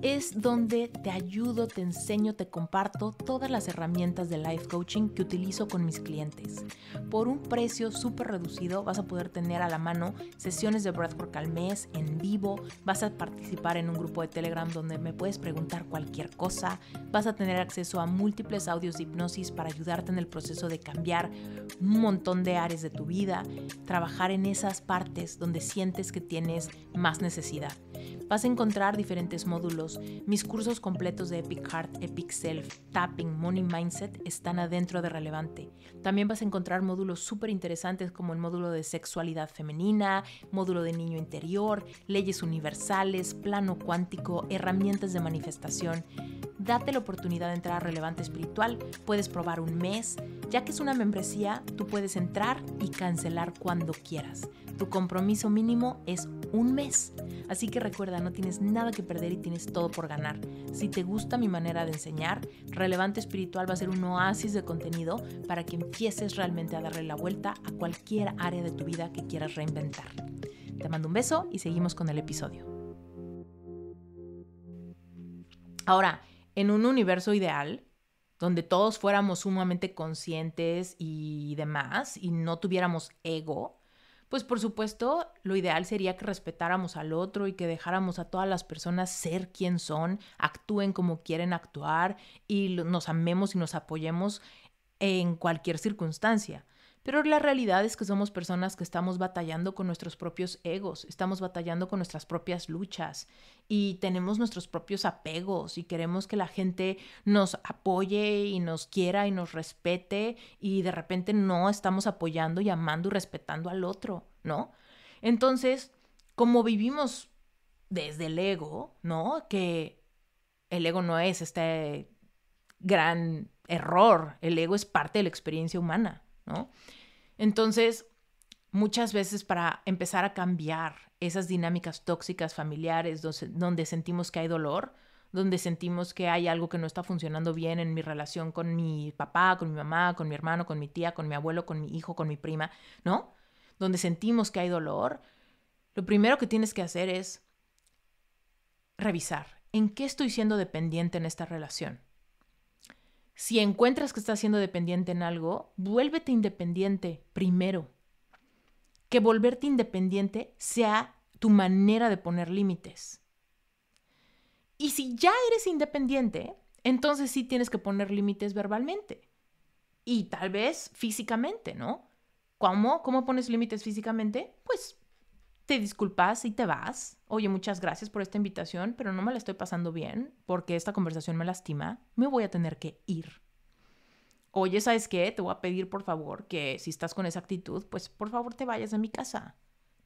Es donde te ayudo, te enseño, te comparto todas las herramientas de life coaching que utilizo con mis clientes. Por un precio súper reducido vas a poder tener a la mano sesiones de breathwork al mes en vivo, vas a participar en un grupo de Telegram donde me puedes preguntar cualquier cosa, vas a tener acceso a múltiples audios de hipnosis para ayudarte en el proceso de cambiar un montón de áreas de tu vida, trabajar en esas partes donde sientes que tienes más necesidad. Vas a encontrar diferentes módulos. Mis cursos completos de Epic Heart, Epic Self, Tapping, Money Mindset están adentro de Relevante. También vas a encontrar módulos súper interesantes como el módulo de sexualidad femenina, módulo de niño interior, leyes universales, plano cuántico, herramientas de manifestación. Date la oportunidad de entrar a Relevante Espiritual. Puedes probar un mes. Ya que es una membresía, tú puedes entrar y cancelar cuando quieras. Tu compromiso mínimo es un mes. Así que recuerda, no tienes nada que perder y tienes todo por ganar. Si te gusta mi manera de enseñar, Relevante Espiritual va a ser un oasis de contenido para que empieces realmente a darle la vuelta a cualquier área de tu vida que quieras reinventar. Te mando un beso y seguimos con el episodio. Ahora, en un universo ideal, donde todos fuéramos sumamente conscientes y demás, y no tuviéramos ego, pues por supuesto lo ideal sería que respetáramos al otro y que dejáramos a todas las personas ser quien son, actúen como quieren actuar y nos amemos y nos apoyemos en cualquier circunstancia. Pero la realidad es que somos personas que estamos batallando con nuestros propios egos, estamos batallando con nuestras propias luchas y tenemos nuestros propios apegos y queremos que la gente nos apoye y nos quiera y nos respete y de repente no estamos apoyando y amando y respetando al otro, ¿no? Entonces, como vivimos desde el ego, ¿no? Que el ego no es este gran error, el ego es parte de la experiencia humana, ¿no? Entonces, muchas veces para empezar a cambiar esas dinámicas tóxicas familiares donde sentimos que hay dolor, donde sentimos que hay algo que no está funcionando bien en mi relación con mi papá, con mi mamá, con mi hermano, con mi tía, con mi abuelo, con mi hijo, con mi prima, ¿no? Donde sentimos que hay dolor, lo primero que tienes que hacer es revisar en qué estoy siendo dependiente en esta relación. Si encuentras que estás siendo dependiente en algo, vuélvete independiente primero. Que volverte independiente sea tu manera de poner límites. Y si ya eres independiente, entonces sí tienes que poner límites verbalmente y tal vez físicamente, ¿no? ¿Cómo? ¿Cómo pones límites físicamente? Pues te disculpas y te vas. Oye, muchas gracias por esta invitación, pero no me la estoy pasando bien porque esta conversación me lastima. Me voy a tener que ir. Oye, ¿sabes qué? Te voy a pedir por favor que si estás con esa actitud, pues por favor te vayas de mi casa.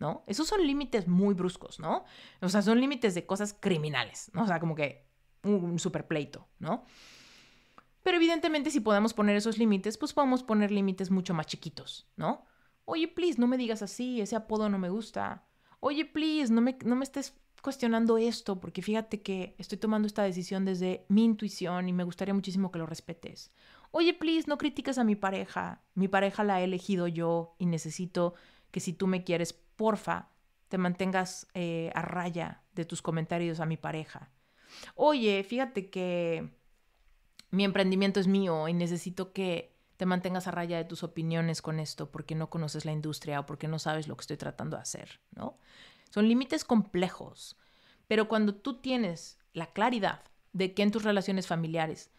¿No? Esos son límites muy bruscos, ¿no? O sea, son límites de cosas criminales, ¿no? O sea, como que un super pleito, ¿no? Pero evidentemente si podemos poner esos límites, pues podemos poner límites mucho más chiquitos, ¿no? Oye, please, no me digas así, ese apodo no me gusta oye, please, no me, estés cuestionando esto, porque fíjate que estoy tomando esta decisión desde mi intuición y me gustaría muchísimo que lo respetes. Oye, please, no critiques a mi pareja. Mi pareja la he elegido yo y necesito que si tú me quieres, porfa, te mantengas eh, a raya de tus comentarios a mi pareja. Oye, fíjate que mi emprendimiento es mío y necesito que te mantengas a raya de tus opiniones con esto porque no conoces la industria o porque no sabes lo que estoy tratando de hacer, ¿no? Son límites complejos, pero cuando tú tienes la claridad de que en tus relaciones familiares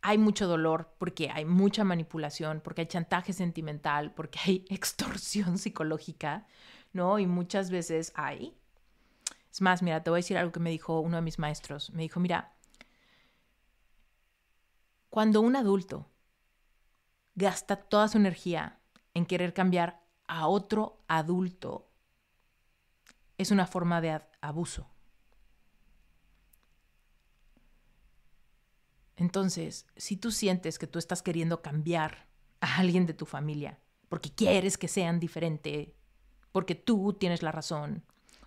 hay mucho dolor porque hay mucha manipulación, porque hay chantaje sentimental, porque hay [LAUGHS] extorsión psicológica, ¿no? Y muchas veces hay. Es más, mira, te voy a decir algo que me dijo uno de mis maestros. Me dijo, mira, cuando un adulto gasta toda su energía en querer cambiar a otro adulto es una forma de abuso. Entonces, si tú sientes que tú estás queriendo cambiar a alguien de tu familia, porque quieres que sean diferente, porque tú tienes la razón,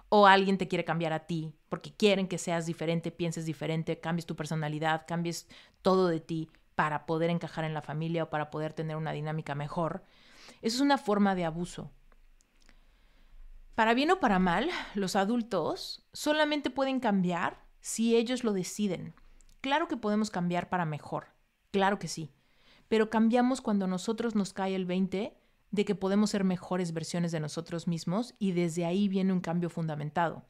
o alguien te quiere cambiar a ti, porque quieren que seas diferente, pienses diferente, cambies tu personalidad, cambies todo de ti, para poder encajar en la familia o para poder tener una dinámica mejor. Eso es una forma de abuso. Para bien o para mal, los adultos solamente pueden cambiar si ellos lo deciden. Claro que podemos cambiar para mejor, claro que sí, pero cambiamos cuando a nosotros nos cae el 20 de que podemos ser mejores versiones de nosotros mismos y desde ahí viene un cambio fundamentado.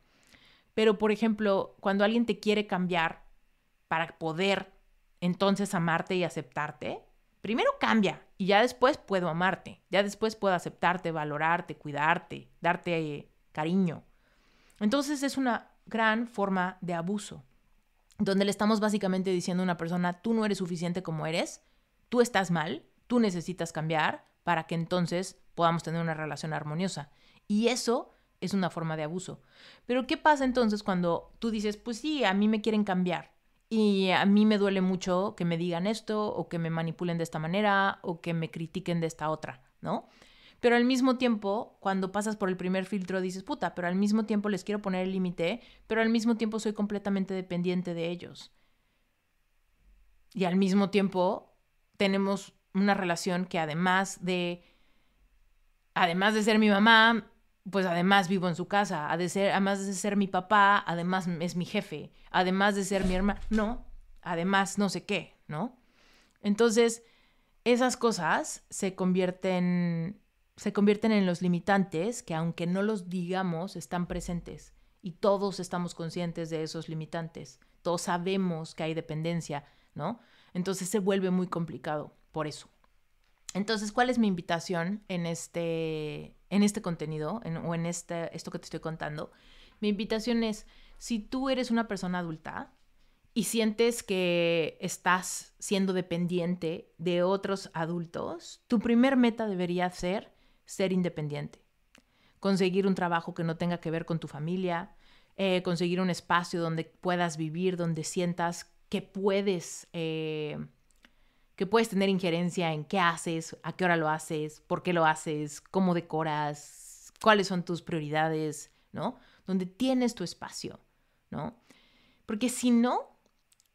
Pero, por ejemplo, cuando alguien te quiere cambiar para poder entonces amarte y aceptarte, primero cambia y ya después puedo amarte, ya después puedo aceptarte, valorarte, cuidarte, darte cariño. Entonces es una gran forma de abuso, donde le estamos básicamente diciendo a una persona, tú no eres suficiente como eres, tú estás mal, tú necesitas cambiar para que entonces podamos tener una relación armoniosa. Y eso es una forma de abuso. Pero ¿qué pasa entonces cuando tú dices, pues sí, a mí me quieren cambiar? Y a mí me duele mucho que me digan esto o que me manipulen de esta manera o que me critiquen de esta otra, ¿no? Pero al mismo tiempo, cuando pasas por el primer filtro dices, puta, pero al mismo tiempo les quiero poner el límite, pero al mismo tiempo soy completamente dependiente de ellos. Y al mismo tiempo tenemos una relación que además de además de ser mi mamá, pues además vivo en su casa, de ser, además de ser mi papá, además es mi jefe, además de ser mi hermano, no, además no sé qué, ¿no? Entonces, esas cosas se convierten, se convierten en los limitantes que aunque no los digamos, están presentes y todos estamos conscientes de esos limitantes, todos sabemos que hay dependencia, ¿no? Entonces se vuelve muy complicado por eso. Entonces, ¿cuál es mi invitación en este, en este contenido o en este, esto que te estoy contando, mi invitación es, si tú eres una persona adulta y sientes que estás siendo dependiente de otros adultos, tu primer meta debería ser ser independiente, conseguir un trabajo que no tenga que ver con tu familia, eh, conseguir un espacio donde puedas vivir, donde sientas que puedes... Eh, que puedes tener injerencia en qué haces, a qué hora lo haces, por qué lo haces, cómo decoras, cuáles son tus prioridades, ¿no? Donde tienes tu espacio, ¿no? Porque si no,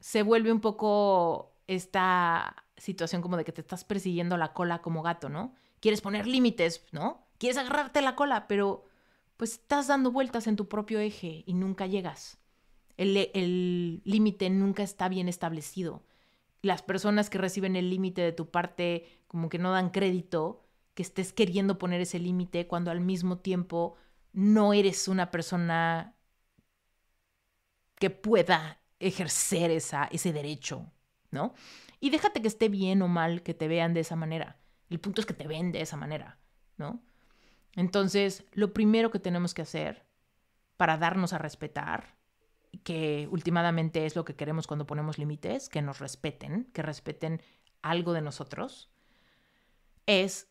se vuelve un poco esta situación como de que te estás persiguiendo la cola como gato, ¿no? Quieres poner límites, ¿no? Quieres agarrarte la cola, pero pues estás dando vueltas en tu propio eje y nunca llegas. El límite nunca está bien establecido las personas que reciben el límite de tu parte como que no dan crédito, que estés queriendo poner ese límite cuando al mismo tiempo no eres una persona que pueda ejercer esa, ese derecho, ¿no? Y déjate que esté bien o mal que te vean de esa manera. El punto es que te ven de esa manera, ¿no? Entonces, lo primero que tenemos que hacer para darnos a respetar que últimamente es lo que queremos cuando ponemos límites, que nos respeten, que respeten algo de nosotros, es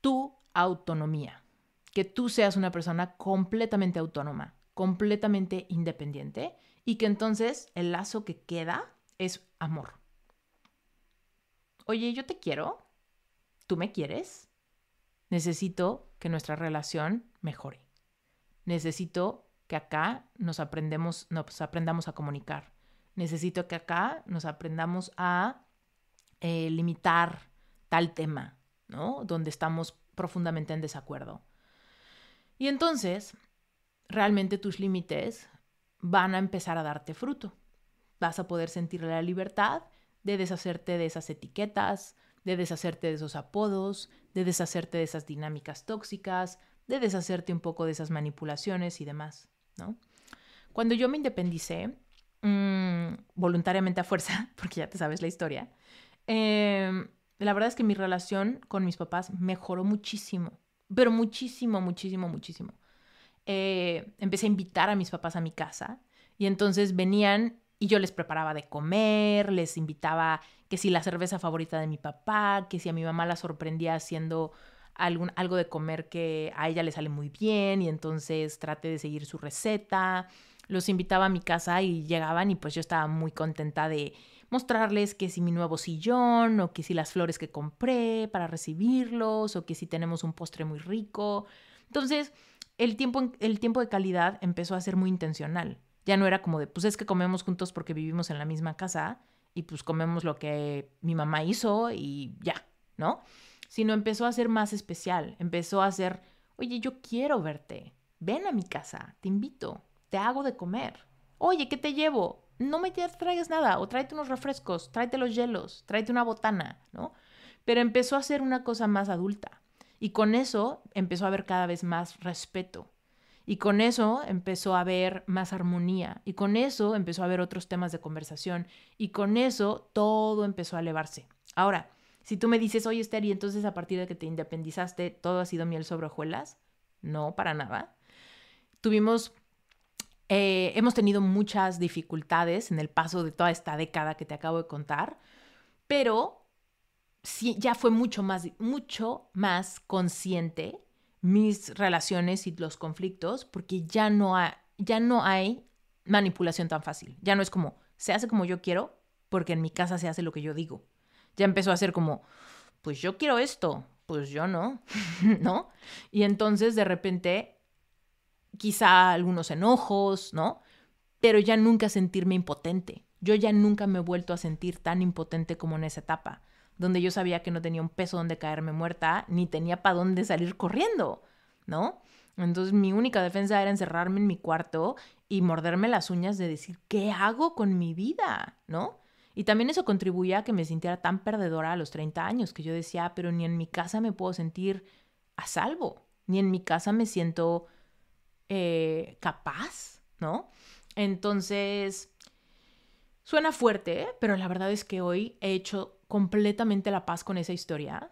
tu autonomía, que tú seas una persona completamente autónoma, completamente independiente y que entonces el lazo que queda es amor. Oye, yo te quiero, tú me quieres, necesito que nuestra relación mejore, necesito que acá nos aprendemos, nos pues, aprendamos a comunicar. Necesito que acá nos aprendamos a eh, limitar tal tema, ¿no? Donde estamos profundamente en desacuerdo. Y entonces, realmente tus límites van a empezar a darte fruto. Vas a poder sentir la libertad de deshacerte de esas etiquetas, de deshacerte de esos apodos, de deshacerte de esas dinámicas tóxicas, de deshacerte un poco de esas manipulaciones y demás. Cuando yo me independicé, mm, voluntariamente a fuerza, [LAUGHS] porque ya te sabes la historia, em, la verdad es que mi relación con mis papás mejoró muchísimo, pero muchísimo, muchísimo, muchísimo. Eh, empecé a invitar a mis papás a mi casa y entonces venían y yo les preparaba de comer, les invitaba que si la cerveza favorita de mi papá, que si a mi mamá la sorprendía haciendo algún, algo de comer que a ella le sale muy bien y entonces trate de seguir su receta. Los invitaba a mi casa y llegaban y pues yo estaba muy contenta de mostrarles que si mi nuevo sillón o que si las flores que compré para recibirlos o que si tenemos un postre muy rico. Entonces, el tiempo, el tiempo de calidad empezó a ser muy intencional. Ya no era como de, pues es que comemos juntos porque vivimos en la misma casa y pues comemos lo que mi mamá hizo y ya, ¿no? sino empezó a ser más especial, empezó a ser, oye, yo quiero verte, ven a mi casa, te invito, te hago de comer, oye, ¿qué te llevo? No me traigas nada, o tráete unos refrescos, tráete los hielos, tráete una botana, ¿no? Pero empezó a ser una cosa más adulta. Y con eso empezó a haber cada vez más respeto. Y con eso empezó a haber más armonía. Y con eso empezó a haber otros temas de conversación. Y con eso todo empezó a elevarse. Ahora, si tú me dices, oye Esther, y entonces a partir de que te independizaste, todo ha sido miel sobre hojuelas, no, para nada. Tuvimos, eh, hemos tenido muchas dificultades en el paso de toda esta década que te acabo de contar, pero sí, ya fue mucho más, mucho más consciente mis relaciones y los conflictos, porque ya no, ya no hay manipulación tan fácil. Ya no es como, se hace como yo quiero, porque en mi casa se hace lo que yo digo ya empezó a ser como, pues yo quiero esto, pues yo no, [LAUGHS] ¿no? Y entonces de repente quizá algunos enojos, ¿no? Pero ya nunca sentirme impotente. Yo ya nunca me he vuelto a sentir tan impotente como en esa etapa, donde yo sabía que no tenía un peso donde caerme muerta, ni tenía para dónde salir corriendo, ¿no? Entonces mi única defensa era encerrarme en mi cuarto y morderme las uñas de decir, ¿qué hago con mi vida? ¿No? Y también eso contribuía a que me sintiera tan perdedora a los 30 años, que yo decía, ah, pero ni en mi casa me puedo sentir a salvo, ni en mi casa me siento eh, capaz, ¿no? Entonces, suena fuerte, pero la verdad es que hoy he hecho completamente la paz con esa historia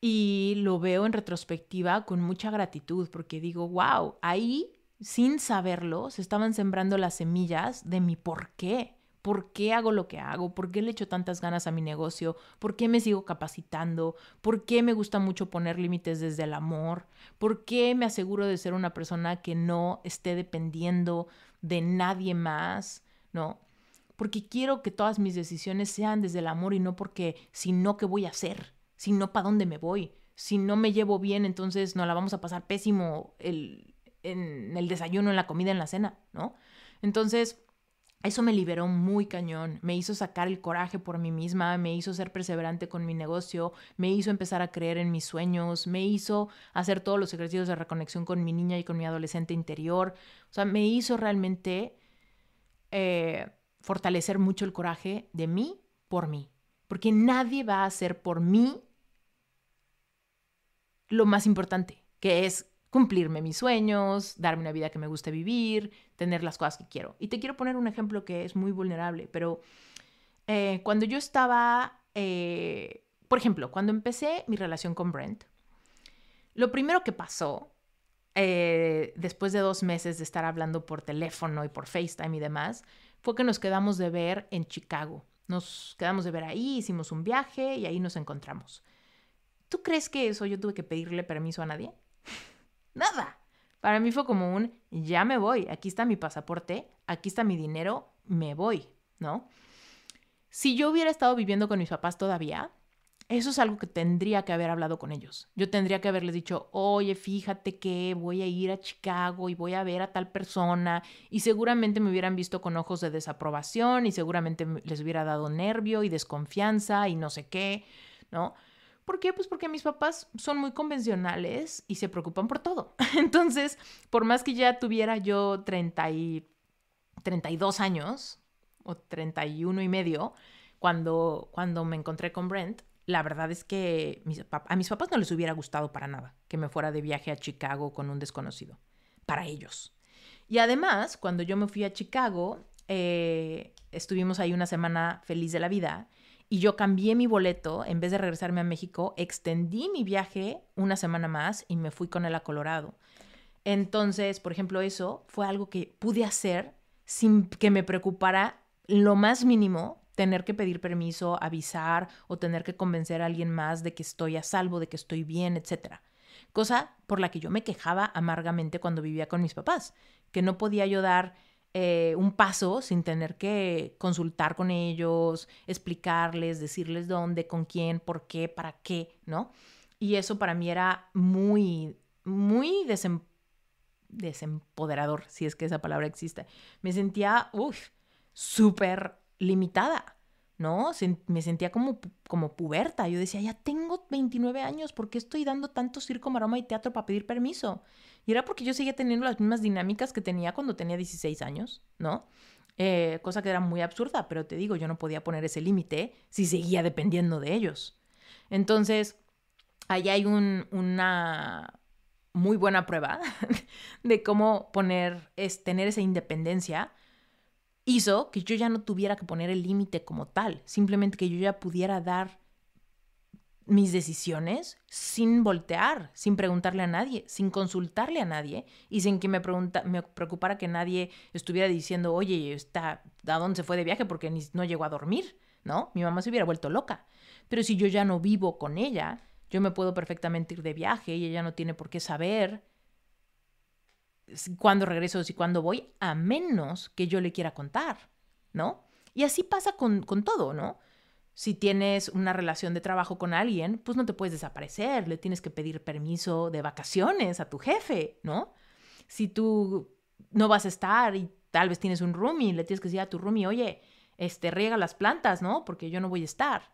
y lo veo en retrospectiva con mucha gratitud, porque digo, wow, ahí, sin saberlo, se estaban sembrando las semillas de mi por qué ¿Por qué hago lo que hago? ¿Por qué le echo tantas ganas a mi negocio? ¿Por qué me sigo capacitando? ¿Por qué me gusta mucho poner límites desde el amor? ¿Por qué me aseguro de ser una persona que no esté dependiendo de nadie más? ¿No? Porque quiero que todas mis decisiones sean desde el amor y no porque si no, ¿qué voy a hacer? Si no, ¿para dónde me voy? Si no me llevo bien, entonces no la vamos a pasar pésimo el, en el desayuno, en la comida, en la cena, ¿no? Entonces eso me liberó muy cañón, me hizo sacar el coraje por mí misma, me hizo ser perseverante con mi negocio, me hizo empezar a creer en mis sueños, me hizo hacer todos los ejercicios de reconexión con mi niña y con mi adolescente interior. O sea, me hizo realmente eh, fortalecer mucho el coraje de mí por mí, porque nadie va a hacer por mí lo más importante, que es cumplirme mis sueños, darme una vida que me guste vivir, tener las cosas que quiero. Y te quiero poner un ejemplo que es muy vulnerable, pero eh, cuando yo estaba, eh, por ejemplo, cuando empecé mi relación con Brent, lo primero que pasó, eh, después de dos meses de estar hablando por teléfono y por FaceTime y demás, fue que nos quedamos de ver en Chicago. Nos quedamos de ver ahí, hicimos un viaje y ahí nos encontramos. ¿Tú crees que eso yo tuve que pedirle permiso a nadie? nada. Para mí fue como un, ya me voy, aquí está mi pasaporte, aquí está mi dinero, me voy, ¿no? Si yo hubiera estado viviendo con mis papás todavía, eso es algo que tendría que haber hablado con ellos. Yo tendría que haberles dicho, oye, fíjate que voy a ir a Chicago y voy a ver a tal persona. Y seguramente me hubieran visto con ojos de desaprobación y seguramente les hubiera dado nervio y desconfianza y no sé qué, ¿no? ¿Por qué? Pues porque mis papás son muy convencionales y se preocupan por todo. [LAUGHS] Entonces, por más que ya tuviera yo y 32 años o 31 y medio, cuando, cuando me encontré con Brent, la verdad es que a mis papás no les hubiera gustado para nada que me fuera de viaje a Chicago con un desconocido, para ellos. Y además, cuando yo me fui a Chicago, eh, estuvimos ahí una semana feliz de la vida y yo cambié mi boleto, en vez de regresarme a México, extendí mi viaje una semana más y me fui con él a Colorado. Entonces, por ejemplo, eso fue algo que pude hacer sin que me preocupara lo más mínimo tener que pedir permiso, avisar o tener que convencer a alguien más de que estoy a salvo, de que estoy bien, etc. Cosa por la que yo me quejaba amargamente cuando vivía con mis papás, que no podía ayudar... Eh, un paso sin tener que consultar con ellos, explicarles, decirles dónde, con quién, por qué, para qué, ¿no? Y eso para mí era muy, muy desempoderador, si es que esa palabra existe. Me sentía, uff, súper limitada, ¿no? me sentía como, como puberta. Yo decía, ya tengo 29 años, ¿por qué estoy dando tanto circo, maroma y teatro para pedir permiso? Y era porque yo seguía teniendo las mismas dinámicas que tenía cuando tenía 16 años, ¿no? Eh, cosa que era muy absurda, pero te digo, yo no podía poner ese límite si seguía dependiendo de ellos. Entonces, ahí hay una muy buena prueba [LAUGHS] de cómo poner, es, tener esa independencia hizo que yo ya no tuviera que poner el límite como tal, simplemente que yo ya pudiera dar mis decisiones sin voltear, sin preguntarle a nadie, sin consultarle a nadie y sin que me, me preocupara que nadie estuviera diciendo, oye, está, ¿a dónde se fue de viaje? Porque ni, no llegó a dormir, ¿no? Mi mamá se hubiera vuelto loca. Pero si yo ya no vivo con ella, yo me puedo perfectamente ir de viaje y ella no tiene por qué saber cuándo regreso y cuándo voy, a menos que yo le quiera contar, ¿no? Y así pasa con, con todo, ¿no? Si tienes una relación de trabajo con alguien, pues no te puedes desaparecer, le tienes que pedir permiso de vacaciones a tu jefe, ¿no? Si tú no vas a estar y tal vez tienes un roomie, le tienes que decir a tu roomie, oye, este, riega las plantas, ¿no? Porque yo no voy a estar.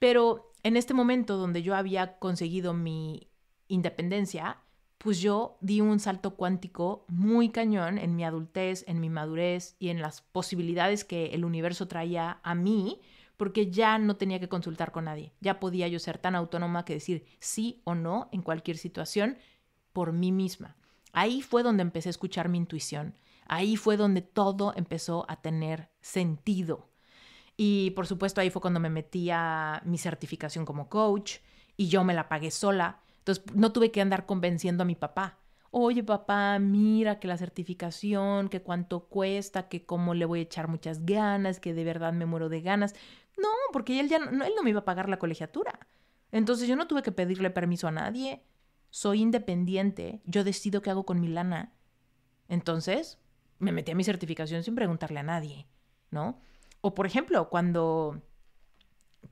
Pero en este momento donde yo había conseguido mi independencia, pues yo di un salto cuántico muy cañón en mi adultez, en mi madurez y en las posibilidades que el universo traía a mí porque ya no tenía que consultar con nadie, ya podía yo ser tan autónoma que decir sí o no en cualquier situación por mí misma. Ahí fue donde empecé a escuchar mi intuición, ahí fue donde todo empezó a tener sentido. Y por supuesto ahí fue cuando me metí mi certificación como coach y yo me la pagué sola. Entonces no tuve que andar convenciendo a mi papá. Oye papá, mira que la certificación, que cuánto cuesta, que cómo le voy a echar muchas ganas, que de verdad me muero de ganas. No, porque él ya no, él no me iba a pagar la colegiatura. Entonces yo no tuve que pedirle permiso a nadie. Soy independiente, yo decido qué hago con mi lana. Entonces, me metí a mi certificación sin preguntarle a nadie, ¿no? O por ejemplo, cuando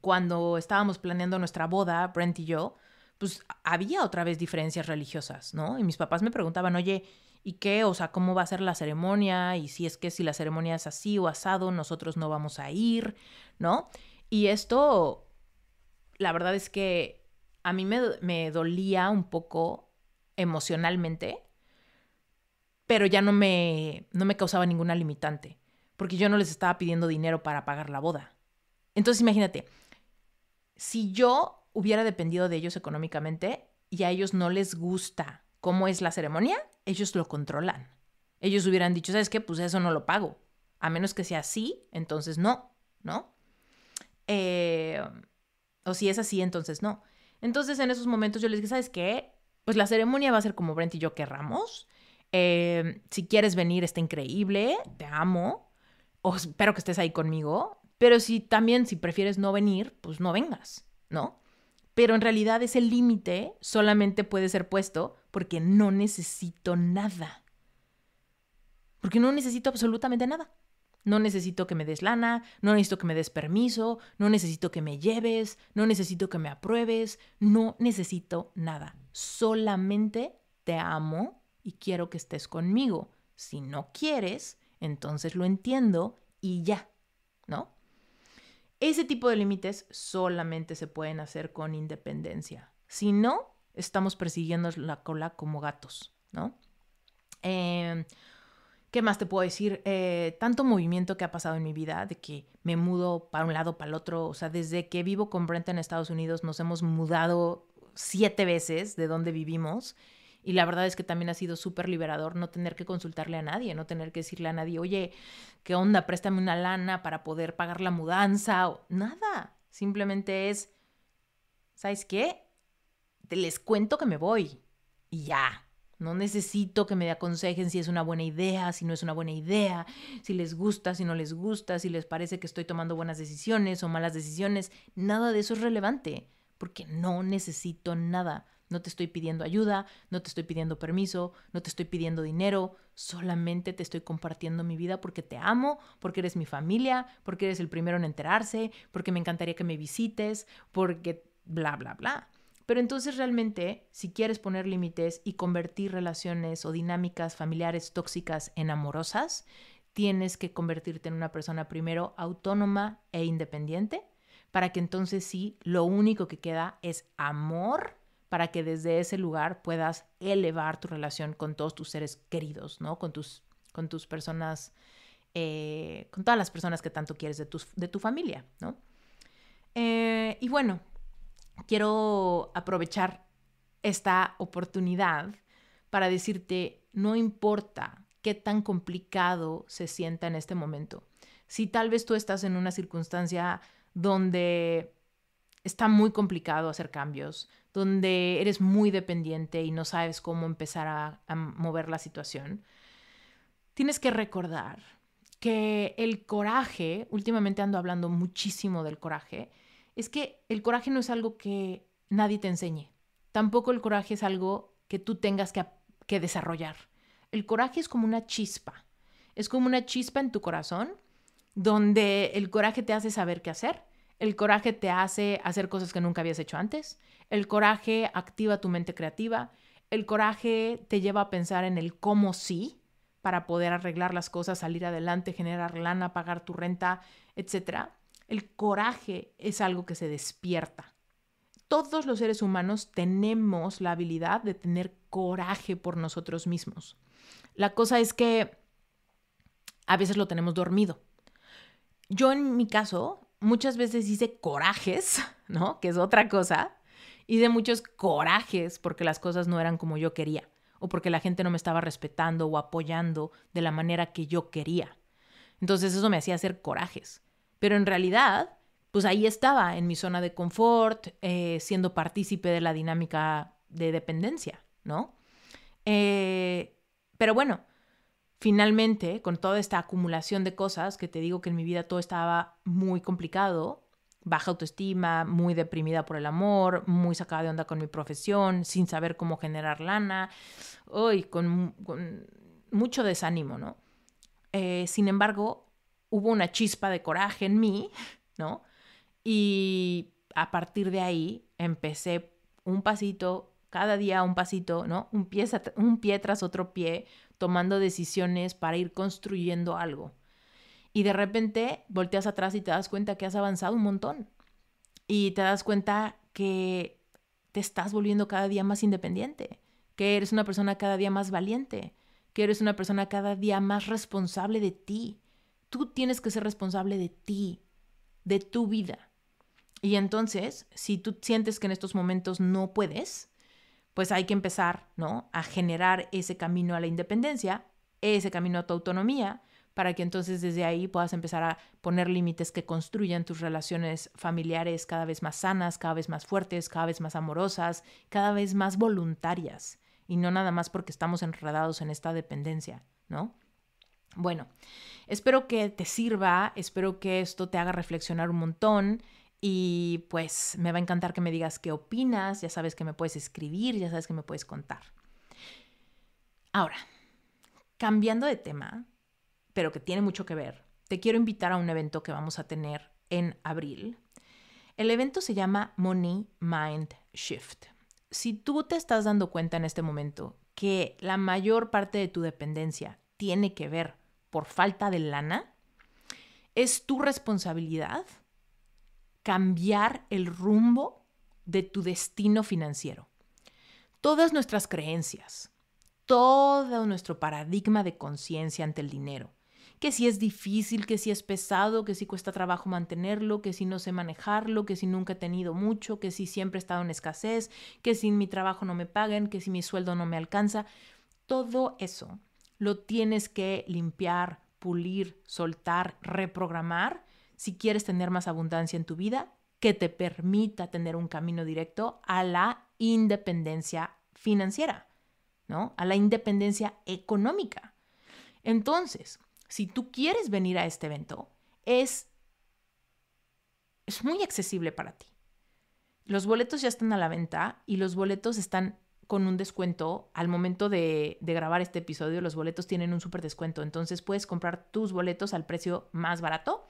cuando estábamos planeando nuestra boda, Brent y yo, pues había otra vez diferencias religiosas, ¿no? Y mis papás me preguntaban, "Oye, y qué, o sea, cómo va a ser la ceremonia y si es que si la ceremonia es así o asado, nosotros no vamos a ir, ¿no? Y esto, la verdad es que a mí me, me dolía un poco emocionalmente, pero ya no me, no me causaba ninguna limitante, porque yo no les estaba pidiendo dinero para pagar la boda. Entonces imagínate, si yo hubiera dependido de ellos económicamente y a ellos no les gusta cómo es la ceremonia, ellos lo controlan. Ellos hubieran dicho, ¿sabes qué? Pues eso no lo pago. A menos que sea así, entonces no, ¿no? Eh, o si es así, entonces no. Entonces en esos momentos yo les dije, ¿sabes qué? Pues la ceremonia va a ser como Brent y yo querramos. Eh, si quieres venir, está increíble, te amo. O espero que estés ahí conmigo. Pero si también, si prefieres no venir, pues no vengas, ¿no? pero en realidad ese límite solamente puede ser puesto porque no necesito nada. Porque no necesito absolutamente nada. No necesito que me des lana, no necesito que me des permiso, no necesito que me lleves, no necesito que me apruebes, no necesito nada. Solamente te amo y quiero que estés conmigo. Si no quieres, entonces lo entiendo y ya, ¿no? Ese tipo de límites solamente se pueden hacer con independencia. Si no, estamos persiguiendo la cola como gatos, ¿no? Em, ¿Qué más te puedo decir? Eh, tanto movimiento que ha pasado en mi vida, de que me mudo para un lado, para el otro. O sea, desde que vivo con Brent en Estados Unidos, nos hemos mudado siete veces de donde vivimos. Y la verdad es que también ha sido súper liberador no tener que consultarle a nadie, no tener que decirle a nadie, oye, ¿qué onda? Préstame una lana para poder pagar la mudanza o nada. Simplemente es, ¿sabes qué? Te les cuento que me voy y ya. No necesito que me aconsejen si es una buena idea, si no es una buena idea, si les gusta, si no les gusta, si les parece que estoy tomando buenas decisiones o malas decisiones. Nada de eso es relevante, porque no necesito nada. No te estoy pidiendo ayuda, no te estoy pidiendo permiso, no te estoy pidiendo dinero, solamente te estoy compartiendo mi vida porque te amo, porque eres mi familia, porque eres el primero en enterarse, porque me encantaría que me visites, porque bla, bla, bla. Pero entonces realmente, si quieres poner límites y convertir relaciones o dinámicas familiares tóxicas en amorosas, tienes que convertirte en una persona primero autónoma e independiente para que entonces sí, lo único que queda es amor para que desde ese lugar puedas elevar tu relación con todos tus seres queridos, ¿no? Con tus, con tus personas, eh, con todas las personas que tanto quieres de, de tu familia, ¿no? Eh, y bueno, quiero aprovechar esta oportunidad para decirte, no importa qué tan complicado se sienta en este momento. Si tal vez tú estás en una circunstancia donde está muy complicado hacer cambios, donde eres muy dependiente y no sabes cómo empezar a, mover la situación, tienes que recordar que el coraje, últimamente ando hablando muchísimo del coraje, es que el coraje no es algo que nadie te enseñe. Tampoco el coraje es algo que tú tengas que, desarrollar. El coraje es como una chispa. Es como una chispa en tu corazón donde el coraje te hace saber qué hacer el coraje te hace hacer cosas que nunca habías hecho antes. El coraje activa tu mente creativa. El coraje te lleva a pensar en el cómo sí para poder arreglar las cosas, salir adelante, generar lana, pagar tu renta, etc. El coraje es algo que se despierta. Todos los seres humanos tenemos la habilidad de tener coraje por nosotros mismos. La cosa es que a veces lo tenemos dormido. Yo en mi caso muchas veces hice corajes, [LAUGHS] ¿no? Que es otra cosa. Hice muchos corajes porque las cosas no eran como yo quería o porque la gente no me estaba respetando o apoyando de la manera que yo quería. Entonces eso me hacía hacer corajes. Pero en realidad, pues ahí estaba, en mi zona de confort, eh, siendo partícipe de la dinámica de dependencia, ¿no? Eh, pero bueno, finalmente, con toda esta acumulación de cosas, que te digo que en mi vida todo estaba muy complicado, baja autoestima, muy deprimida por el amor, muy sacada de onda con mi profesión, sin saber cómo generar lana, hoy con, mucho desánimo, ¿no? Eh, sin embargo, hubo una chispa de coraje en mí, ¿no? Y a partir de ahí empecé un pasito cada día un pasito, ¿no? Un pie, un pie tras otro pie, tomando decisiones para ir construyendo algo. Y de repente volteas atrás y te das cuenta que has avanzado un montón. Y te das cuenta que te estás volviendo cada día más independiente, que eres una persona cada día más valiente, que eres una persona cada día más responsable de ti. Tú tienes que ser responsable de ti, de tu vida. Y entonces, si tú sientes que en estos momentos no puedes, pues hay que empezar, ¿no? A generar ese camino a la independencia, ese camino a tu autonomía, para que entonces desde ahí puedas empezar a poner límites que construyan tus relaciones familiares cada vez más sanas, cada vez más fuertes, cada vez más amorosas, cada vez más voluntarias y no nada más porque estamos enredados en esta dependencia, ¿no? Bueno, espero que te sirva, espero que esto te haga reflexionar un montón, y pues me va a encantar que me digas qué opinas, ya sabes que me puedes escribir, ya sabes que me puedes contar. Ahora, cambiando de tema, pero que tiene mucho que ver, te quiero invitar a un evento que vamos a tener en abril. El evento se llama Money Mind Shift. Si tú te estás dando cuenta en este momento que la mayor parte de tu dependencia tiene que ver por falta de lana, es tu responsabilidad cambiar el rumbo de tu destino financiero. Todas nuestras creencias, todo nuestro paradigma de conciencia ante el dinero, que si es difícil, que si es pesado, que si cuesta trabajo mantenerlo, que si no sé manejarlo, que si nunca he tenido mucho, que si siempre he estado en escasez, que si mi trabajo no me pagan, que si mi sueldo no me alcanza, todo eso lo tienes que limpiar, pulir, soltar, reprogramar si quieres tener más abundancia en tu vida que te permita tener un camino directo a la independencia financiera, ¿no? A la independencia económica. Entonces, si tú quieres venir a este evento, es, es muy accesible para ti. Los boletos ya están a la venta y los boletos están con un descuento. Al momento de, de, grabar este episodio, los boletos tienen un súper descuento. Entonces puedes comprar tus boletos al precio más barato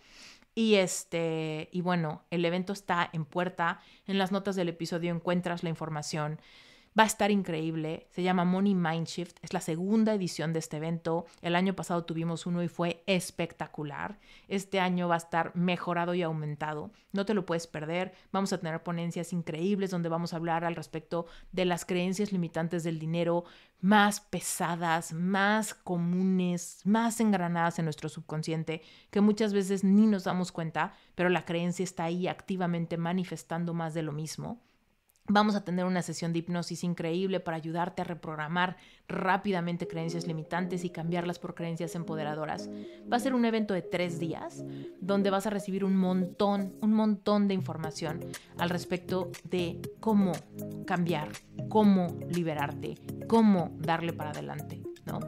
y este, y bueno, el evento está en puerta. En las notas del episodio encuentras la información Va a estar increíble. Se llama Money Mindshift. Es la segunda edición de este evento. El año pasado tuvimos uno y fue espectacular. Este año va a estar mejorado y aumentado. No te lo puedes perder. Vamos a tener ponencias increíbles donde vamos a hablar al respecto de las creencias limitantes del dinero más pesadas, más comunes, más engranadas en nuestro subconsciente, que muchas veces ni nos damos cuenta, pero la creencia está ahí activamente manifestando más de lo mismo. Vamos a tener una sesión de hipnosis increíble para ayudarte a reprogramar rápidamente creencias limitantes y cambiarlas por creencias empoderadoras. Va a ser un evento de tres días donde vas a recibir un montón, un montón de información al respecto de cómo cambiar, cómo liberarte, cómo darle para adelante. ¿no?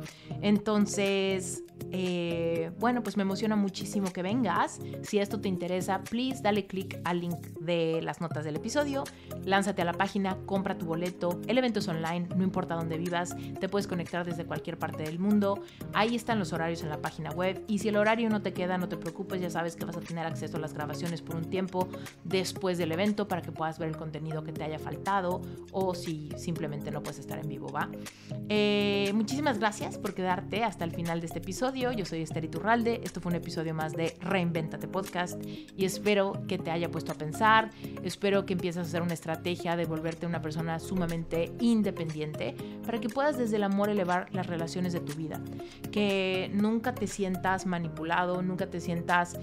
Entonces, eh, bueno, pues me emociona muchísimo que vengas. Si esto te interesa, please dale click al link de las notas del episodio, lánzate a la página, compra tu boleto. El evento es online, no importa dónde vivas, te puedes conectar desde cualquier parte del mundo. Ahí están los horarios en la página web y si el horario no te queda, no te preocupes, ya sabes que vas a tener acceso a las grabaciones por un tiempo después del evento para que puedas ver el contenido que te haya faltado o si simplemente no puedes estar en vivo, ¿va? Eh, muchísimas gracias gracias por quedarte hasta el final de este episodio. Yo soy Esther Iturralde. Esto fue un episodio más de Reinventate Podcast y espero que te haya puesto a pensar. Espero que empieces a hacer una estrategia de volverte una persona sumamente independiente para que puedas desde el amor elevar las relaciones de tu vida. Que nunca te sientas manipulado, nunca te sientas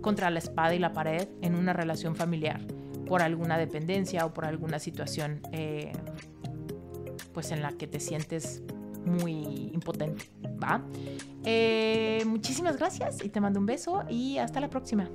contra la espada y la pared en una relación familiar por alguna dependencia o por alguna situación eh, pues en la que te sientes muy impotente, ¿va? Eh, muchísimas gracias y te mando un beso y hasta la próxima.